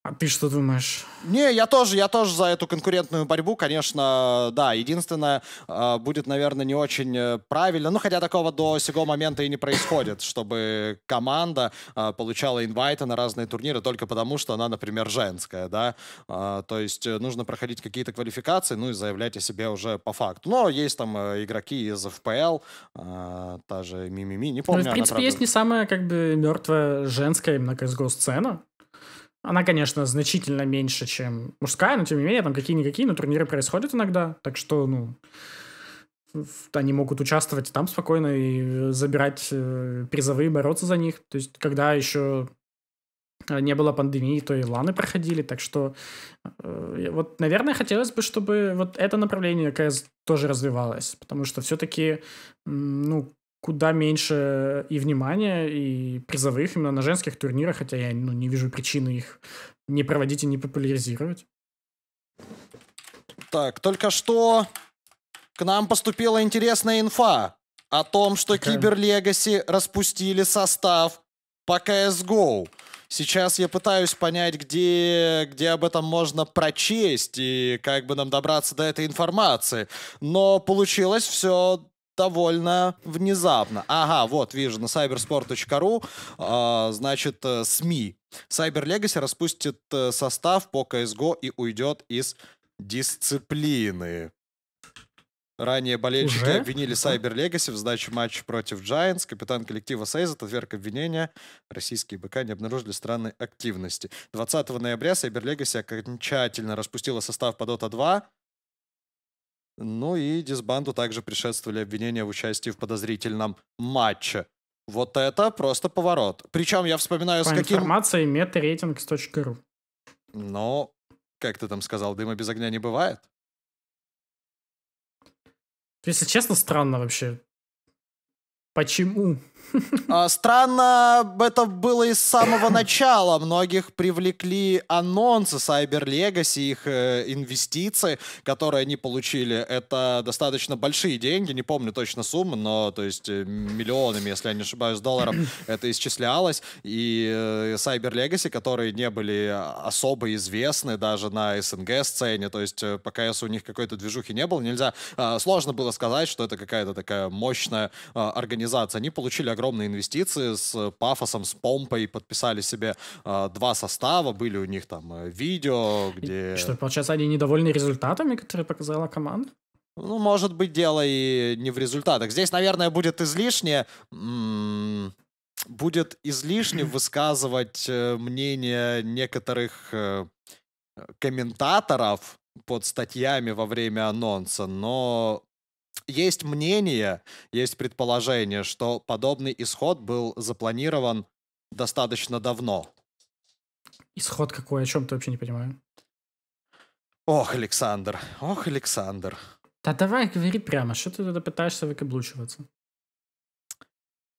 А ты что думаешь?
Не, я тоже, я тоже за эту конкурентную борьбу, конечно, да. Единственное, э, будет, наверное, не очень э, правильно. Ну, хотя такого до сего момента и не происходит, чтобы команда э, получала инвайты на разные турниры только потому, что она, например, женская, да. То есть нужно проходить какие-то квалификации, ну и заявлять о себе уже по факту. Но есть там игроки из FPL, та же Мимими, не ну, помню. Ну, в принципе, она, правда... есть не
самая, как бы, мертвая женская именно cs сцена она, конечно, значительно меньше, чем мужская, но тем не менее, там какие-никакие, но турниры происходят иногда. Так что, ну, они могут участвовать там спокойно и забирать э, призовые, бороться за них. То есть, когда еще э, не было пандемии, то и ланы проходили, так что э, вот, наверное, хотелось бы, чтобы вот это направление КС тоже развивалось, потому что все-таки, ну, куда меньше э, и внимания, и призовых именно на женских турнирах, хотя я ну, не вижу причины их не проводить и не популяризировать.
Так, только что к нам поступила интересная инфа о том, что okay. Легаси распустили состав по CSGO. Сейчас я пытаюсь понять, где, где об этом можно прочесть и как бы нам добраться до этой информации. Но получилось все довольно внезапно. Ага, вот, вижу, на cybersport.ru, э, а, значит, э, СМИ. Cyber Legacy распустит э, состав по CSGO и уйдет из дисциплины. Ранее болельщики Уже? обвинили Cyber Legacy в сдаче матча против Giants. Капитан коллектива Сейзет отверг обвинения. Российские БК не обнаружили странной активности. 20 ноября Cyber Legacy окончательно распустила состав по Dota 2. Ну и Дисбанду также предшествовали обвинения в участии в подозрительном матче. Вот это просто поворот. Причем я вспоминаю, По с каким...
информации метарейтингс.ру
Но, как ты там сказал, дыма без огня не бывает?
Если честно, странно вообще.
Почему? А, странно, это было и с самого начала. Многих привлекли анонсы Cyber Legacy, их э, инвестиции, которые они получили. Это достаточно большие деньги, не помню точно суммы, но то есть э, миллионами, если я не ошибаюсь, долларов это исчислялось. И э, Cyber Legacy, которые не были особо известны даже на СНГ-сцене, то есть пока у них какой-то движухи не было, нельзя, а, сложно было сказать, что это какая-то такая мощная а, организация. Они получили огромные инвестиции с пафосом, с помпой, подписали себе э, два состава, были у них там э, видео, где... И, что,
получается, они недовольны результатами, которые показала команда?
Ну, может быть, дело и не в результатах. Здесь, наверное, будет излишне... будет излишне высказывать э, мнение некоторых э, комментаторов под статьями во время анонса, но есть мнение, есть предположение, что подобный исход был запланирован достаточно давно.
Исход какой? О чем ты вообще не понимаю?
Ох, Александр, ох, Александр.
Да давай говори прямо, что ты тогда пытаешься выкаблучиваться?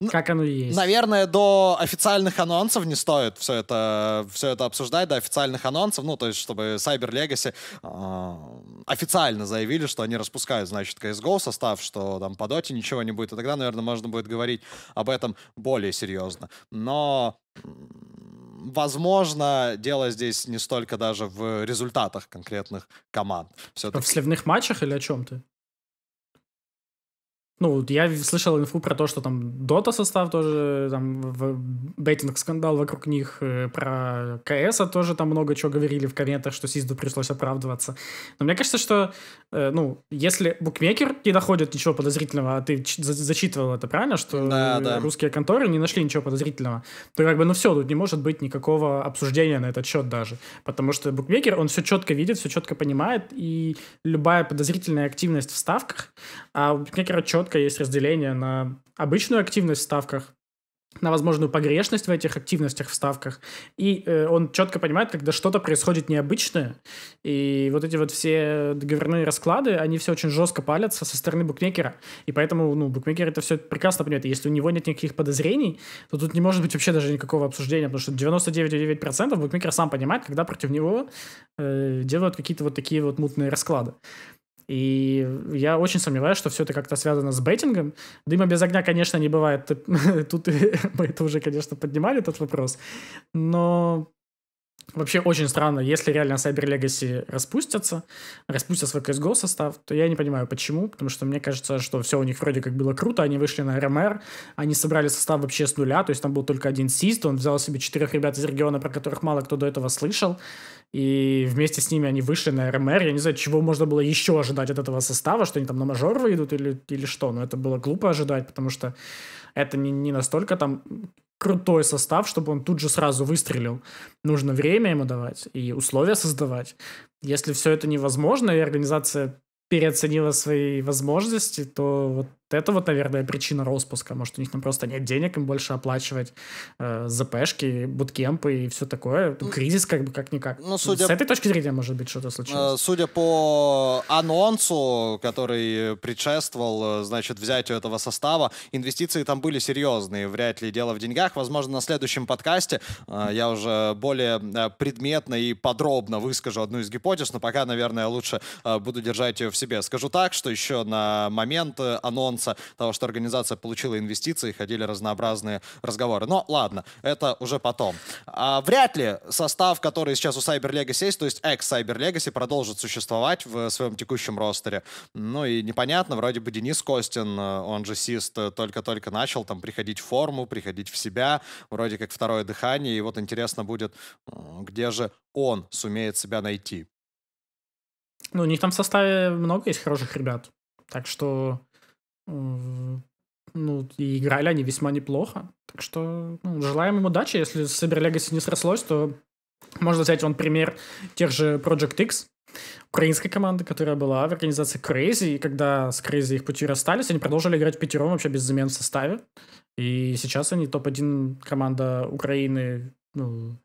Ну, как оно есть.
Наверное, до официальных анонсов не стоит все это, все это обсуждать, до официальных анонсов, ну, то есть, чтобы Cyber Legacy э, официально заявили, что они распускают, значит, CSGO состав, что там по доте ничего не будет, и тогда, наверное, можно будет говорить об этом более серьезно. Но возможно, дело здесь не столько даже в результатах конкретных команд. Все
а В сливных матчах или о чем ты? Ну, я слышал инфу про то, что там Дота состав тоже, там, бейтинг-скандал вокруг них, э, про КС тоже там много чего говорили в комментах, что Сизду пришлось оправдываться. Но мне кажется, что, э, ну, если букмекер не находит ничего подозрительного, а ты зачитывал это, правильно, что да, да. русские конторы не нашли ничего подозрительного, то как бы, ну все, тут не может быть никакого обсуждения на этот счет даже, потому что букмекер, он все четко видит, все четко понимает, и любая подозрительная активность в ставках, а у букмекера четко четко есть разделение на обычную активность в ставках, на возможную погрешность в этих активностях в ставках. И э, он четко понимает, когда что-то происходит необычное. И вот эти вот все договорные расклады, они все очень жестко палятся со стороны букмекера. И поэтому, ну, букмекер это все прекрасно понимает. И если у него нет никаких подозрений, то тут не может быть вообще даже никакого обсуждения, потому что 99,9% букмекер сам понимает, когда против него э, делают какие-то вот такие вот мутные расклады. И я очень сомневаюсь, что все это как-то связано с беттингом. Дыма без огня, конечно, не бывает. Тут мы это уже, конечно, поднимали этот вопрос. Но Вообще очень странно, если реально Cyber Legacy распустятся, распустят свой CSGO состав, то я не понимаю, почему, потому что мне кажется, что все у них вроде как было круто, они вышли на РМР, они собрали состав вообще с нуля, то есть там был только один сист, он взял себе четырех ребят из региона, про которых мало кто до этого слышал, и вместе с ними они вышли на РМР, я не знаю, чего можно было еще ожидать от этого состава, что они там на мажор выйдут или, или что, но это было глупо ожидать, потому что это не, не настолько там крутой состав, чтобы он тут же сразу выстрелил. Нужно время ему давать и условия создавать. Если все это невозможно, и организация переоценила свои возможности, то вот это вот, наверное, причина распуска. Может, у них там просто нет денег им больше оплачивать э, ЗПшки, буткемпы и все такое. Ну, кризис как бы как-никак. Ну, судя... С этой точки зрения, может быть, что-то э, случилось.
Судя по анонсу, который предшествовал, э, значит, взятию этого состава, инвестиции там были серьезные. Вряд ли дело в деньгах. Возможно, на следующем подкасте э, я уже более э, предметно и подробно выскажу одну из гипотез, но пока, наверное, лучше э, буду держать ее в себе. Скажу так, что еще на момент анонса анонса того, что организация получила инвестиции, ходили разнообразные разговоры. Но ладно, это уже потом. А, вряд ли состав, который сейчас у Cyber Legacy есть, то есть ex cyber Legacy, продолжит существовать в своем текущем ростере. Ну и непонятно, вроде бы Денис Костин, э, он же Сист, э, только-только начал там приходить в форму, приходить в себя, вроде как второе дыхание, и вот интересно будет, где же он сумеет себя найти.
Ну, у них там в составе много есть хороших ребят. Так что ну, и играли они весьма неплохо. Так что ну, желаем им удачи. Если с Cyber Legacy не срослось, то можно взять он пример тех же Project X, украинской команды, которая была в организации Crazy, и когда с Crazy их пути расстались, они продолжили играть пятером вообще без замен в составе. И сейчас они топ-1 команда Украины ну,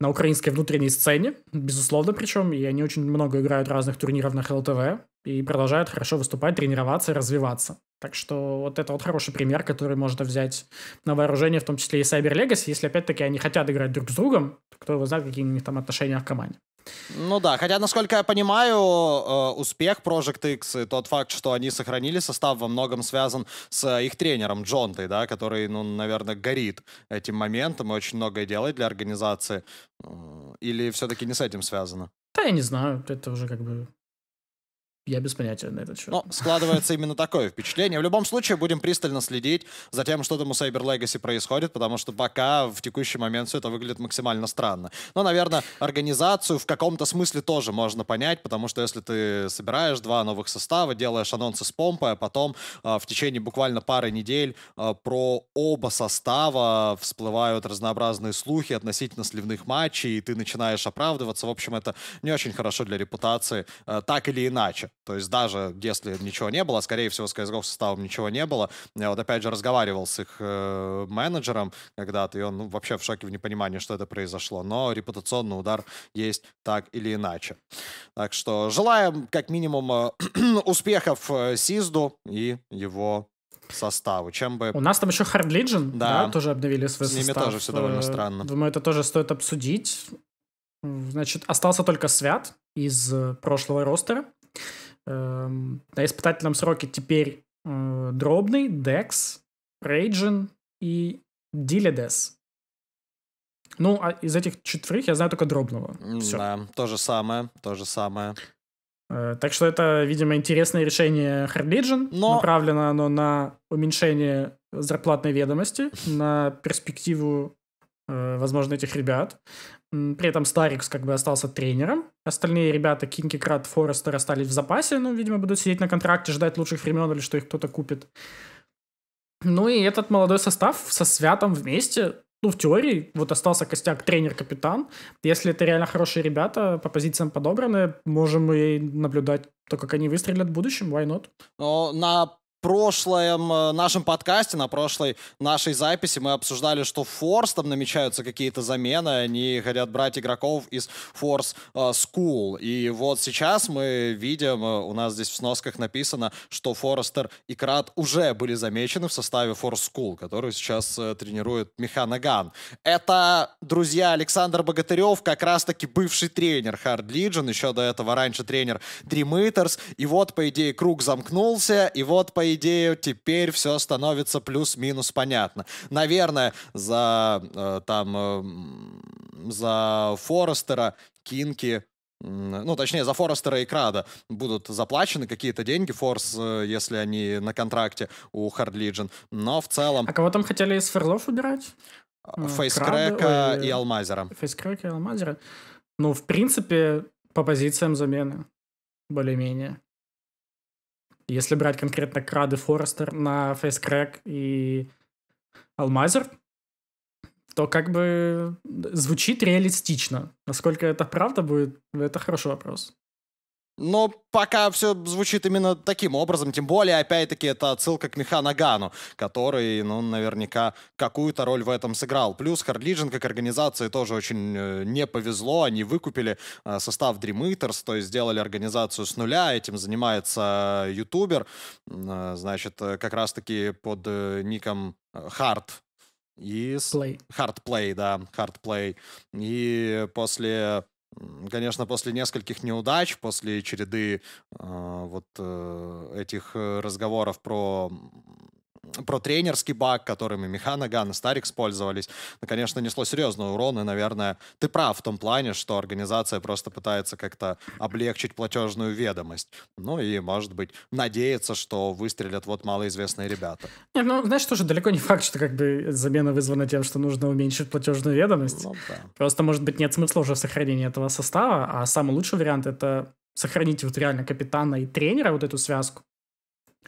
на украинской внутренней сцене, безусловно причем, и они очень много играют разных турниров на ХЛТВ, и продолжают хорошо выступать, тренироваться и развиваться. Так что вот это вот хороший пример, который можно взять на вооружение, в том числе и Cyber Legacy, если опять-таки они хотят играть друг с другом, кто его знает, какие у них там отношения в команде.
Ну да, хотя, насколько я понимаю, э, успех Project X и тот факт, что они сохранили состав, во многом связан с э, их тренером Джонтой, да, который, ну, наверное, горит этим моментом и очень многое делает для организации. Э, или все-таки не с этим связано?
Да, я не знаю, это уже как бы я без понятия на этот счет. Но
складывается именно такое впечатление. В любом случае, будем пристально следить за тем, что там у Cyber Legacy происходит, потому что пока в текущий момент все это выглядит максимально странно. Но, наверное, организацию в каком-то смысле тоже можно понять, потому что если ты собираешь два новых состава, делаешь анонсы с помпой, а потом а, в течение буквально пары недель а, про оба состава всплывают разнообразные слухи относительно сливных матчей, и ты начинаешь оправдываться. В общем, это не очень хорошо для репутации, а, так или иначе. То есть даже если ничего не было, скорее всего, с CSGO составом ничего не было. Я вот опять же разговаривал с их э, менеджером когда-то, и он ну, вообще в шоке в непонимании, что это произошло. Но репутационный удар есть так или иначе. Так что желаем как минимум э, успехов э, Сизду и его составу, чем бы... У нас
там еще Hard Legion, да, да тоже обновили свой состав. С ними состав. тоже все довольно э, странно. Думаю, это тоже стоит обсудить. Значит, остался только Свят из прошлого ростера. Эм, на испытательном сроке теперь э, Дробный, Dex, Рейджин и Dilides. Ну, а из этих четверых я знаю только Дробного. Все.
Да, то же самое, то же самое.
Э, так что это, видимо, интересное решение Hard Legion. Но... Направлено оно на уменьшение зарплатной ведомости, на перспективу, э, возможно, этих ребят. При этом Старикс как бы остался тренером. Остальные ребята, Кинки, Крат, Форестер остались в запасе. Ну, видимо, будут сидеть на контракте, ждать лучших времен или что их кто-то купит. Ну и этот молодой состав со Святом вместе, ну, в теории, вот остался костяк тренер-капитан. Если это реально хорошие ребята, по позициям подобраны, можем мы наблюдать то, как они выстрелят в будущем, why not?
Но на прошлом э, нашем подкасте, на прошлой нашей записи мы обсуждали, что в Force там намечаются какие-то замены, они хотят брать игроков из Force э, School. И вот сейчас мы видим, э, у нас здесь в сносках написано, что Форестер и Крат уже были замечены в составе Force School, который сейчас тренирует Механаган. Это, друзья, Александр Богатырев, как раз-таки бывший тренер Hard Legion, еще до этого раньше тренер Dream Eaters. И вот, по идее, круг замкнулся, и вот, по идее, идею теперь все становится плюс-минус понятно. Наверное, за э, там э, за Форестера, Кинки ну, точнее, за Форестера и Крада будут заплачены какие-то деньги, Форс, э, если они на контракте у Hard Legion, но в целом... А кого там хотели из Ферлов убирать? А, э, Фейскрека и Алмазера.
Фейскрека и Алмазера. Ну, в принципе, по позициям замены, более-менее. Если брать конкретно Крады Форестер на Фейскрэк и Алмазер, то как бы э, звучит реалистично. Насколько это правда будет, это хороший вопрос.
Но пока все звучит именно таким образом, тем более, опять-таки, это отсылка к Миха Нагану, который, ну, наверняка какую-то роль в этом сыграл. Плюс Хардлиджин как организации тоже очень э, не повезло, они выкупили э, состав Dream Eaters, то есть сделали организацию с нуля, этим занимается э, ютубер, э, значит, э, как раз-таки под э, ником Харт и... Play. Hard Play, да, Hard Play. И после Конечно, после нескольких неудач, после череды э, вот э, этих э, разговоров про про тренерский баг, которыми Механа Ган и Старик использовались, Ну, конечно, несло серьезный урон, и, наверное, ты прав в том плане, что организация просто пытается как-то облегчить платежную ведомость. Ну и, может быть, надеется, что выстрелят вот малоизвестные ребята.
Не, ну, знаешь, тоже далеко не факт, что как бы замена вызвана тем, что нужно уменьшить платежную ведомость. Ну, да. Просто, может быть, нет смысла уже в сохранении этого состава, а самый лучший вариант — это сохранить вот реально капитана и тренера, вот эту связку,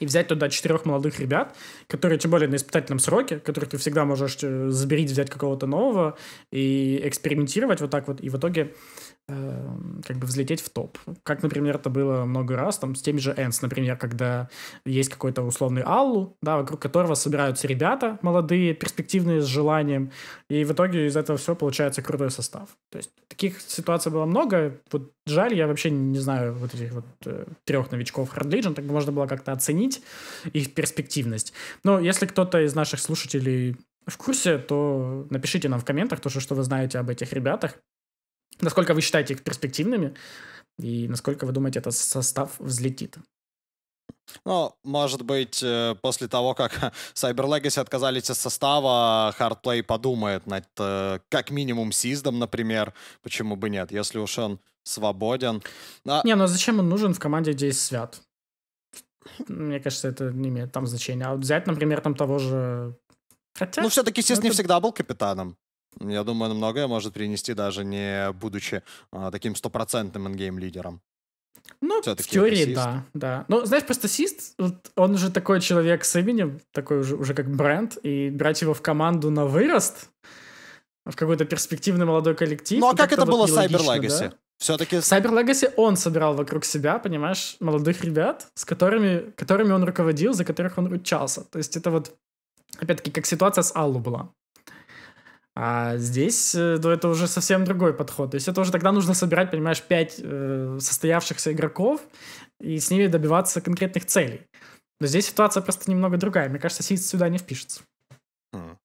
и взять туда четырех молодых ребят, которые, тем более на испытательном сроке, которых ты всегда можешь э, заберить, взять какого-то нового и экспериментировать вот так вот. И в итоге Эм, как бы взлететь в топ. Как, например, это было много раз там с теми же Энс, например, когда есть какой-то условный Аллу, да, вокруг которого собираются ребята молодые, перспективные, с желанием, и в итоге из этого все получается крутой состав. То есть таких ситуаций было много, вот жаль, я вообще не знаю вот этих вот э, трех новичков Hard Legion, так можно было как-то оценить их перспективность. Но если кто-то из наших слушателей в курсе, то напишите нам в комментах то, что вы знаете об этих ребятах. Насколько вы считаете их перспективными? И насколько вы думаете, этот состав взлетит?
Ну, может быть, э, после того, как Cyber Legacy отказались от состава, Hardplay подумает над э, как минимум Сиздом, например. Почему бы нет, если уж он свободен. А... Не, ну
зачем он нужен в команде, где есть Свят? Мне кажется, это не имеет там значения. А вот взять, например, там того
же... Хотя... Ну, все-таки Сиз это... не всегда был капитаном. Я думаю, многое может принести, даже не будучи а, таким стопроцентным ингейм-лидером. Ну, Все-таки в теории, да,
да. Но, ну, знаешь, просто Сист, вот он уже такой человек с именем, такой уже, уже как бренд, и брать его в команду на вырост, в какой-то перспективный молодой коллектив... Ну, а как это вот было с Cyber Legacy? Да? Все-таки... Cyber Legacy он собирал вокруг себя, понимаешь, молодых ребят, с которыми, которыми он руководил, за которых он ручался. То есть это вот, опять-таки, как ситуация с Аллу была. А здесь э, то это уже совсем другой подход. То есть это уже тогда нужно собирать, понимаешь, пять э, состоявшихся игроков и с ними добиваться конкретных целей. Но здесь ситуация просто немного другая. Мне кажется, Сид сюда не
впишется. Хм.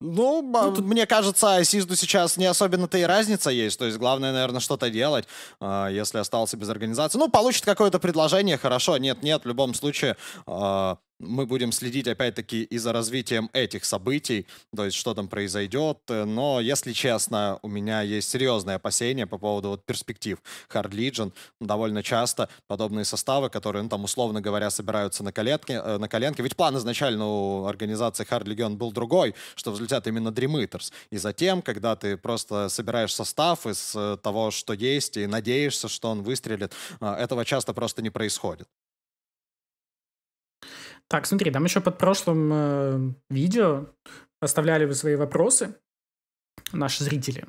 Ну, ну тут, мне кажется, Сизду сейчас не особенно-то и разница есть. То есть главное, наверное, что-то делать, э, если остался без организации. Ну, получит какое-то предложение, хорошо. Нет, нет, в любом случае... Э, мы будем следить, опять-таки, и за развитием этих событий, то есть что там произойдет. Но, если честно, у меня есть серьезные опасения по поводу вот, перспектив Hard Legion. Довольно часто подобные составы, которые, ну, там, условно говоря, собираются на, коленке, э, на коленке. Ведь план изначально у организации Hard Legion был другой, что взлетят именно Dream Eaters. И затем, когда ты просто собираешь состав из э, того, что есть, и надеешься, что он выстрелит, э, этого часто просто не происходит.
Так, смотри, там еще под прошлым э, видео оставляли вы свои вопросы, наши зрители.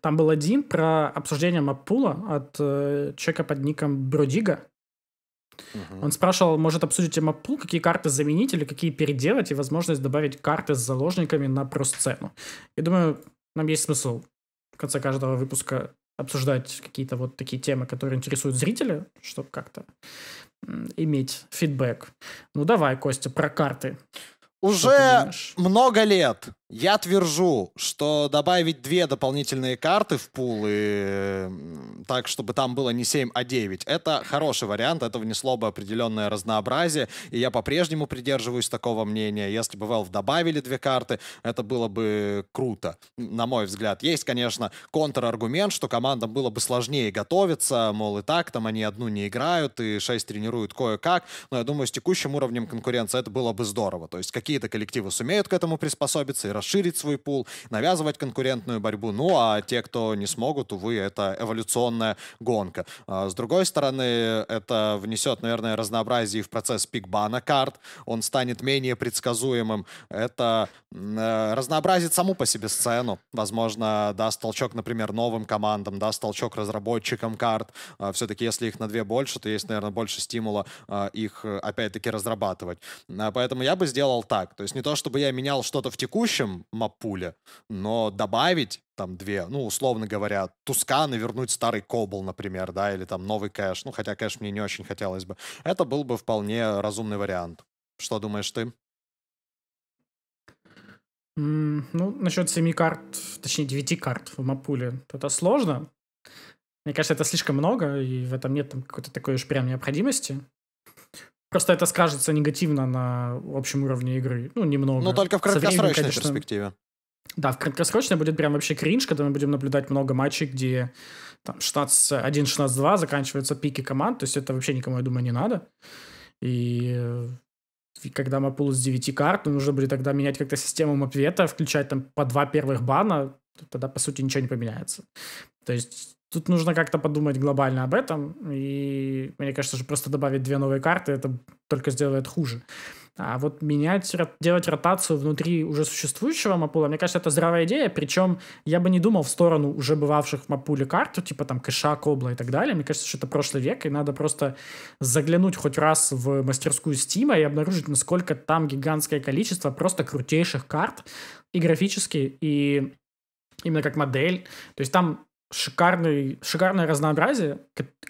Там был один про обсуждение Маппула от э, человека под ником Бродига. Угу. Он спрашивал, может обсудите Маппул, какие карты заменить или какие переделать, и возможность добавить карты с заложниками на просцену. Я думаю, нам есть смысл в конце каждого выпуска обсуждать какие-то вот такие темы, которые интересуют зрителя, чтобы как-то иметь фидбэк. Ну давай, Костя, про карты.
Уже много лет я твержу, что добавить две дополнительные карты в пул, и, так, чтобы там было не 7, а 9, это хороший вариант, это внесло бы определенное разнообразие, и я по-прежнему придерживаюсь такого мнения. Если бы Valve добавили две карты, это было бы круто, на мой взгляд. Есть, конечно, контраргумент, что командам было бы сложнее готовиться, мол, и так там они одну не играют, и 6 тренируют кое-как, но я думаю, с текущим уровнем конкуренции это было бы здорово. То есть какие-то коллективы сумеют к этому приспособиться и расширить свой пул, навязывать конкурентную борьбу. Ну а те, кто не смогут, увы, это эволюционная гонка. А, с другой стороны, это внесет, наверное, разнообразие в процесс пикбана карт. Он станет менее предсказуемым. Это э, разнообразит саму по себе сцену. Возможно, даст толчок, например, новым командам, даст толчок разработчикам карт. Все-таки, если их на две больше, то есть, наверное, больше стимула а, их, опять-таки, разрабатывать. А, поэтому я бы сделал так. То есть не то, чтобы я менял что-то в текущем, чем Мапуля, но добавить там две, ну, условно говоря, Тускан и вернуть старый Кобл, например, да, или там новый кэш, ну, хотя кэш мне не очень хотелось бы, это был бы вполне разумный вариант. Что думаешь ты?
Mm, ну, насчет семи карт, точнее, девяти карт в Мапуле, это сложно. Мне кажется, это слишком много, и в этом нет там, какой-то такой уж прям необходимости. Просто это скажется негативно на общем уровне игры. Ну, немного. Но только в краткосрочной временем, конечно, перспективе. Да, в краткосрочной будет прям вообще кринж, когда мы будем наблюдать много матчей, где там 16-1-16-2 заканчиваются пики команд, то есть это вообще никому, я думаю, не надо. И э, когда мапул с 9 карт, нужно будет тогда менять как-то систему мапвета, включать там по два первых бана, тогда, по сути, ничего не поменяется. То есть Тут нужно как-то подумать глобально об этом, и мне кажется, что просто добавить две новые карты, это только сделает хуже. А вот менять, делать ротацию внутри уже существующего мапула, мне кажется, это здравая идея, причем я бы не думал в сторону уже бывавших в мапуле карт, типа там кэша, кобла и так далее. Мне кажется, что это прошлый век, и надо просто заглянуть хоть раз в мастерскую Стима и обнаружить, насколько там гигантское количество просто крутейших карт и графически, и именно как модель. То есть там шикарный, шикарное разнообразие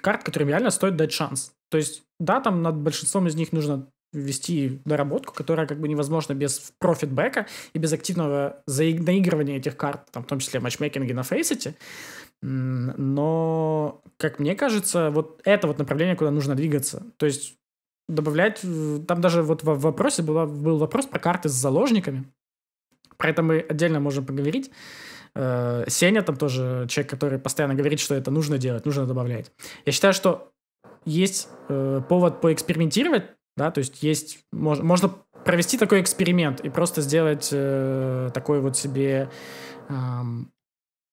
карт, которым реально стоит дать шанс. То есть, да, там над большинством из них нужно ввести доработку, которая как бы невозможна без профитбека и без активного наигрывания этих карт, там, в том числе матчмейкинге на фейсите. Но, как мне кажется, вот это вот направление, куда нужно двигаться. То есть добавлять... Там даже вот в вопросе была, был вопрос про карты с заложниками. Про это мы отдельно можем поговорить. Э, Сеня там тоже человек, который постоянно говорит, что это нужно делать, нужно добавлять. Я считаю, что есть э, повод поэкспериментировать, да, то есть есть, мож, можно провести такой эксперимент и просто сделать э, такой вот себе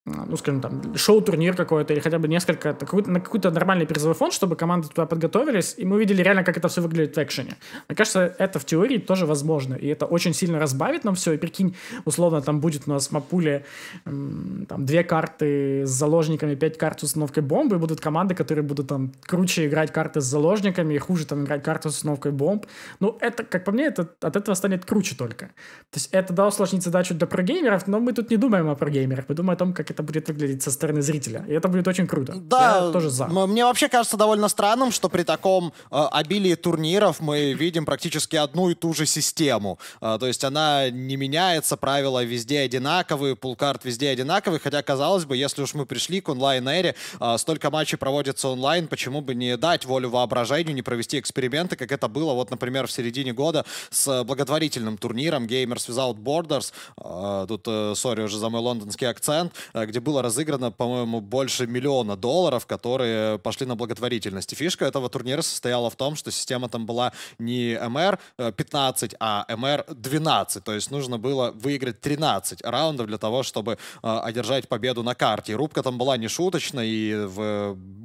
а, ну, скажем, там, шоу-турнир какой-то или хотя бы несколько, какой на какой-то нормальный призовой фонд, чтобы команды туда подготовились, и мы увидели реально, как это все выглядит в экшене. Мне кажется, это в теории тоже возможно, и это очень сильно разбавит нам все, и прикинь, условно, там будет у нас в Мапуле там две карты с заложниками, пять карт с установкой бомбы, и будут команды, которые будут там круче играть карты с заложниками и хуже там играть карты с установкой бомб. Ну, это, как по мне, это, от этого станет круче только. То есть это, да, усложнит задачу для прогеймеров, но мы тут не думаем о прогеймерах, мы думаем о том, как это будет выглядеть со стороны зрителя. И это будет очень круто.
Да, Я тоже за. Мне вообще кажется довольно странным, что при таком э, обилии турниров мы видим практически одну и ту же систему. Э, то есть она не меняется, правила везде одинаковые, пулкарт везде одинаковый, хотя, казалось бы, если уж мы пришли к онлайн-эре, э, столько матчей проводится онлайн, почему бы не дать волю воображению, не провести эксперименты, как это было, вот, например, в середине года с благотворительным турниром Gamers Without Borders. Э, тут, сори, э, уже за мой лондонский акцент, э, где было разыграно, по-моему, больше миллиона долларов, которые пошли на благотворительность. И фишка этого турнира состояла в том, что система там была не МР-15, э, а МР-12. То есть нужно было выиграть 13 раундов для того, чтобы э, одержать победу на карте. рубка там была не шуточная, и в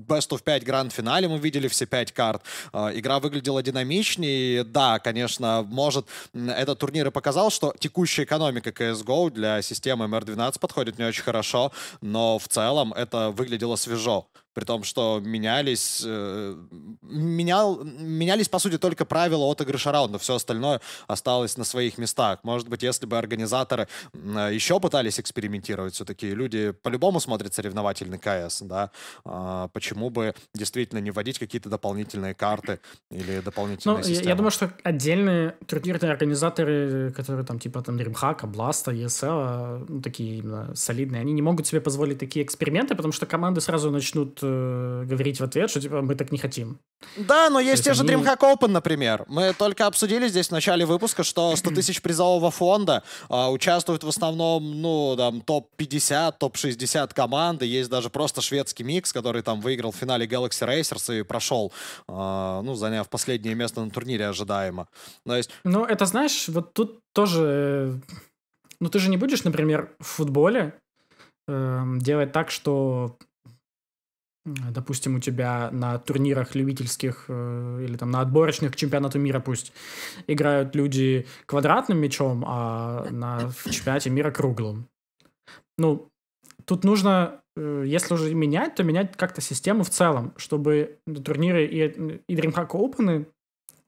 Best of 5 гранд-финале мы видели все 5 карт. Э, игра выглядела динамичнее, да, конечно, может, этот турнир и показал, что текущая экономика CSGO для системы MR 12 подходит не очень хорошо, но в целом это выглядело свежо при том, что менялись, э, менял, менялись, по сути, только правила отыгрыша раунда, все остальное осталось на своих местах. Может быть, если бы организаторы э, еще пытались экспериментировать, все-таки люди по-любому смотрят соревновательный КС, да, э, почему бы действительно не вводить какие-то дополнительные карты или дополнительные ну, системы? Я, я думаю,
что отдельные турнирные организаторы, которые там типа там DreamHack, Blast, ESL, э, ну, такие именно солидные, они не могут себе позволить такие эксперименты, потому что команды сразу начнут э, говорить в ответ, что типа мы так не хотим.
Да, но есть, есть те же они... DreamHack Open, например. Мы только обсудили здесь в начале выпуска, что 100 тысяч призового фонда э, участвуют в основном, ну, там, топ-50, топ-60 команды. Есть даже просто шведский микс, который там выиграл в финале Galaxy Racers и прошел, э, ну, заняв последнее место на турнире ожидаемо. То есть...
Ну, это знаешь, вот тут тоже... Э, ну, ты же не будешь, например, в футболе э, делать так, что допустим, у тебя на турнирах любительских э, или там на отборочных к чемпионату мира пусть играют люди квадратным мячом, а на в чемпионате мира круглым. Ну, тут нужно, э, если уже менять, то менять как-то систему в целом, чтобы турниры и, и DreamHack Open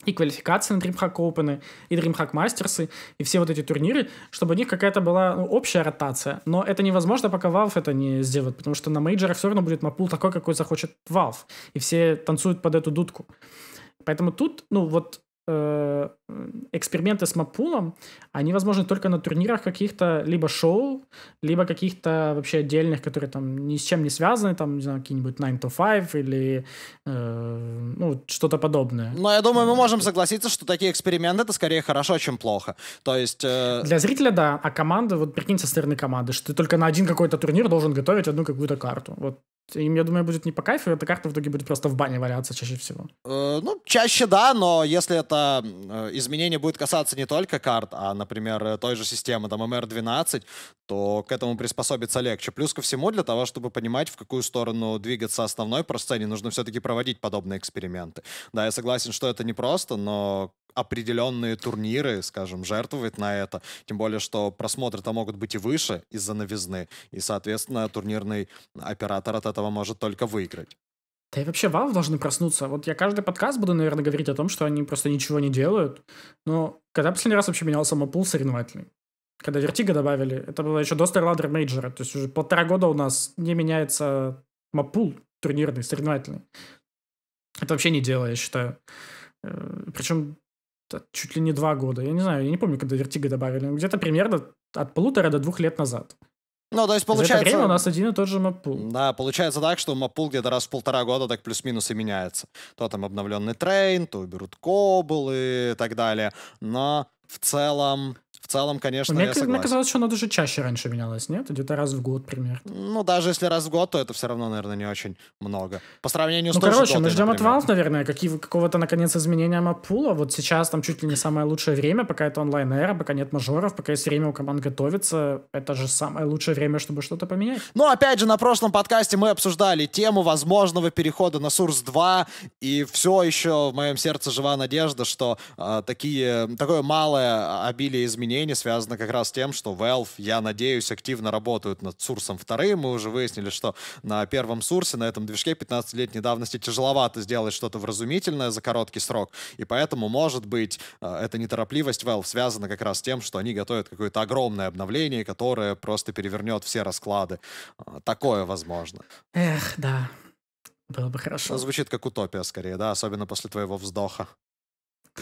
и квалификации на DreamHack Open, и DreamHack Masters, и все вот эти турниры, чтобы у них какая-то была ну, общая ротация. Но это невозможно, пока Valve это не сделает, потому что на мейджорах все равно будет мапул такой, какой захочет Valve. И все танцуют под эту дудку. Поэтому тут, ну вот, Э, эксперименты с маппулом, они возможны только на турнирах каких-то либо шоу, либо каких-то вообще отдельных, которые там ни с чем не связаны, там, не знаю, какие-нибудь 9 to 5 или э, ну, что-то
подобное. Но я думаю, мы можем согласиться, что такие эксперименты это скорее хорошо, чем плохо. То есть... Э... Для зрителя,
да, а команда, вот прикинь со стороны команды, что ты только на один какой-то турнир должен готовить одну какую-то карту. Вот им, я думаю, будет не по кайфу, эта карта в итоге будет просто в бане валяться чаще всего.
Э, ну, чаще да, но если это э, изменение будет касаться не только карт, а, например, э, той же системы, там, MR12, то к этому приспособиться легче. Плюс ко всему, для того, чтобы понимать, в какую сторону двигаться основной про сцене, нужно все-таки проводить подобные эксперименты. Да, я согласен, что это непросто, но определенные турниры, скажем, жертвовать на это. Тем более, что просмотры-то могут быть и выше из-за новизны. И, соответственно, турнирный оператор от этого может только выиграть.
Да и вообще Valve должны проснуться. Вот я каждый подкаст буду, наверное, говорить о том, что они просто ничего не делают. Но когда последний раз вообще менялся мапул соревновательный? Когда Vertigo добавили, это было еще до Starladder Major. То есть уже полтора года у нас не меняется мапул турнирный, соревновательный. Это вообще не дело, я считаю. Э, Причем чуть ли не два года. Я не знаю, я не помню, когда Vertigo добавили. Где-то примерно от полутора до двух лет назад.
Ну, то есть получается... За это время у нас
один и тот же мапул.
Да, получается так, что мапул где-то раз в полтора года так плюс-минус и меняется. То там обновленный трейн, то уберут кобл и так далее. Но в целом целом, конечно, мне, я согласен. Мне казалось, что
она даже чаще раньше менялась, нет? Где-то раз в год примерно.
Ну, даже если раз в год, то это все равно, наверное, не очень много. По сравнению с Ну, короче, мы ждем например.
от Valve, наверное, какие, какого-то, наконец, изменения маппула. Вот сейчас там чуть ли не самое лучшее время, пока это онлайн-эра, пока нет мажоров, пока есть время у команд готовиться. Это же самое лучшее время, чтобы что-то поменять.
Ну, опять же, на прошлом подкасте мы обсуждали тему возможного перехода на Source 2, и все еще в моем сердце жива надежда, что э, такие, такое малое а, обилие изменений мнение связано как раз с тем, что Valve, я надеюсь, активно работают над Сурсом вторым. Мы уже выяснили, что на первом Сурсе, на этом движке 15-летней давности тяжеловато сделать что-то вразумительное за короткий срок. И поэтому, может быть, э, эта неторопливость Valve связана как раз с тем, что они готовят какое-то огромное обновление, которое просто перевернет все расклады. Э, такое возможно.
Эх, да. Было бы хорошо. Ну,
звучит как утопия скорее, да, особенно после твоего вздоха.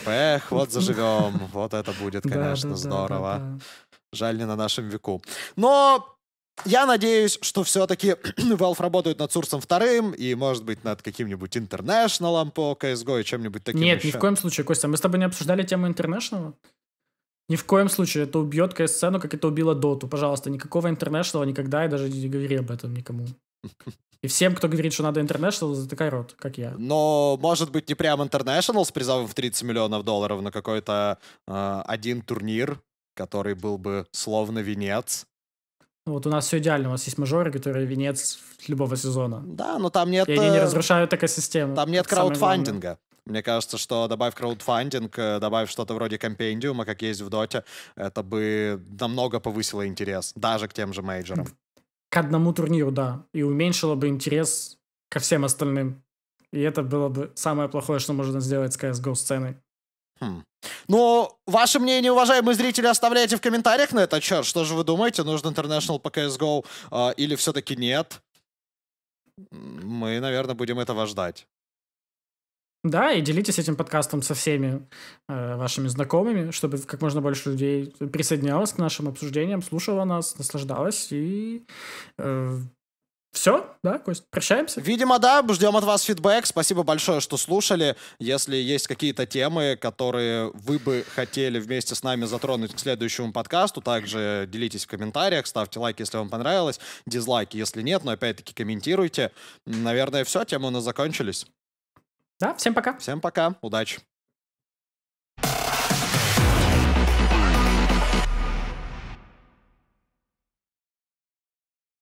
Эх, вот заживем. Вот это будет, конечно, здорово. Жаль, не на нашем веку. Но я надеюсь, что все-таки Valve работают над Сурсом вторым и, может быть, над каким-нибудь интернешналом по CSGO и чем-нибудь таким Нет, еще. ни в коем
случае, Костя, мы с тобой не обсуждали тему интернешнала? Ни в коем случае это убьет КС-сцену, как это убило Доту. Пожалуйста, никакого интернешнала никогда и даже не говори об этом никому. И всем, кто говорит, что надо International, затыкай рот, как я.
Но, может быть, не прям International с призовым в 30 миллионов долларов, но какой-то э, один турнир, который был бы словно венец.
Ну, вот у нас все идеально, у нас есть мажоры, которые венец любого сезона. Да, но там нет... И они не э, разрушают экосистему. Там
нет Это краудфандинга. Мне кажется, что добавь краудфандинг, э, добавь что-то вроде компендиума, как есть в Доте, это бы намного повысило интерес даже к тем же мейджерам
к одному турниру, да, и уменьшило бы интерес ко всем остальным. И это было бы самое плохое, что можно сделать с CSGO сценой.
Хм. Ну, ваше мнение, уважаемые зрители, оставляйте в комментариях на этот счет. Что же вы думаете, нужен International по CSGO э, а, или все-таки нет? Мы, наверное, будем этого ждать.
Да, и делитесь этим подкастом со всеми э, вашими знакомыми, чтобы как можно больше людей присоединялось к нашим обсуждениям, слушало нас, наслаждалось и э, все, да, Кость,
прощаемся. Видимо, да, ждем от вас фидбэк. Спасибо большое, что слушали. Если есть какие-то темы, которые вы бы хотели вместе с нами затронуть к следующему подкасту, также делитесь в комментариях, ставьте лайк, если вам понравилось, дизлайки, если нет, но опять-таки комментируйте. Наверное, все, темы у нас закончились. Да, всем пока. Всем пока, удачи.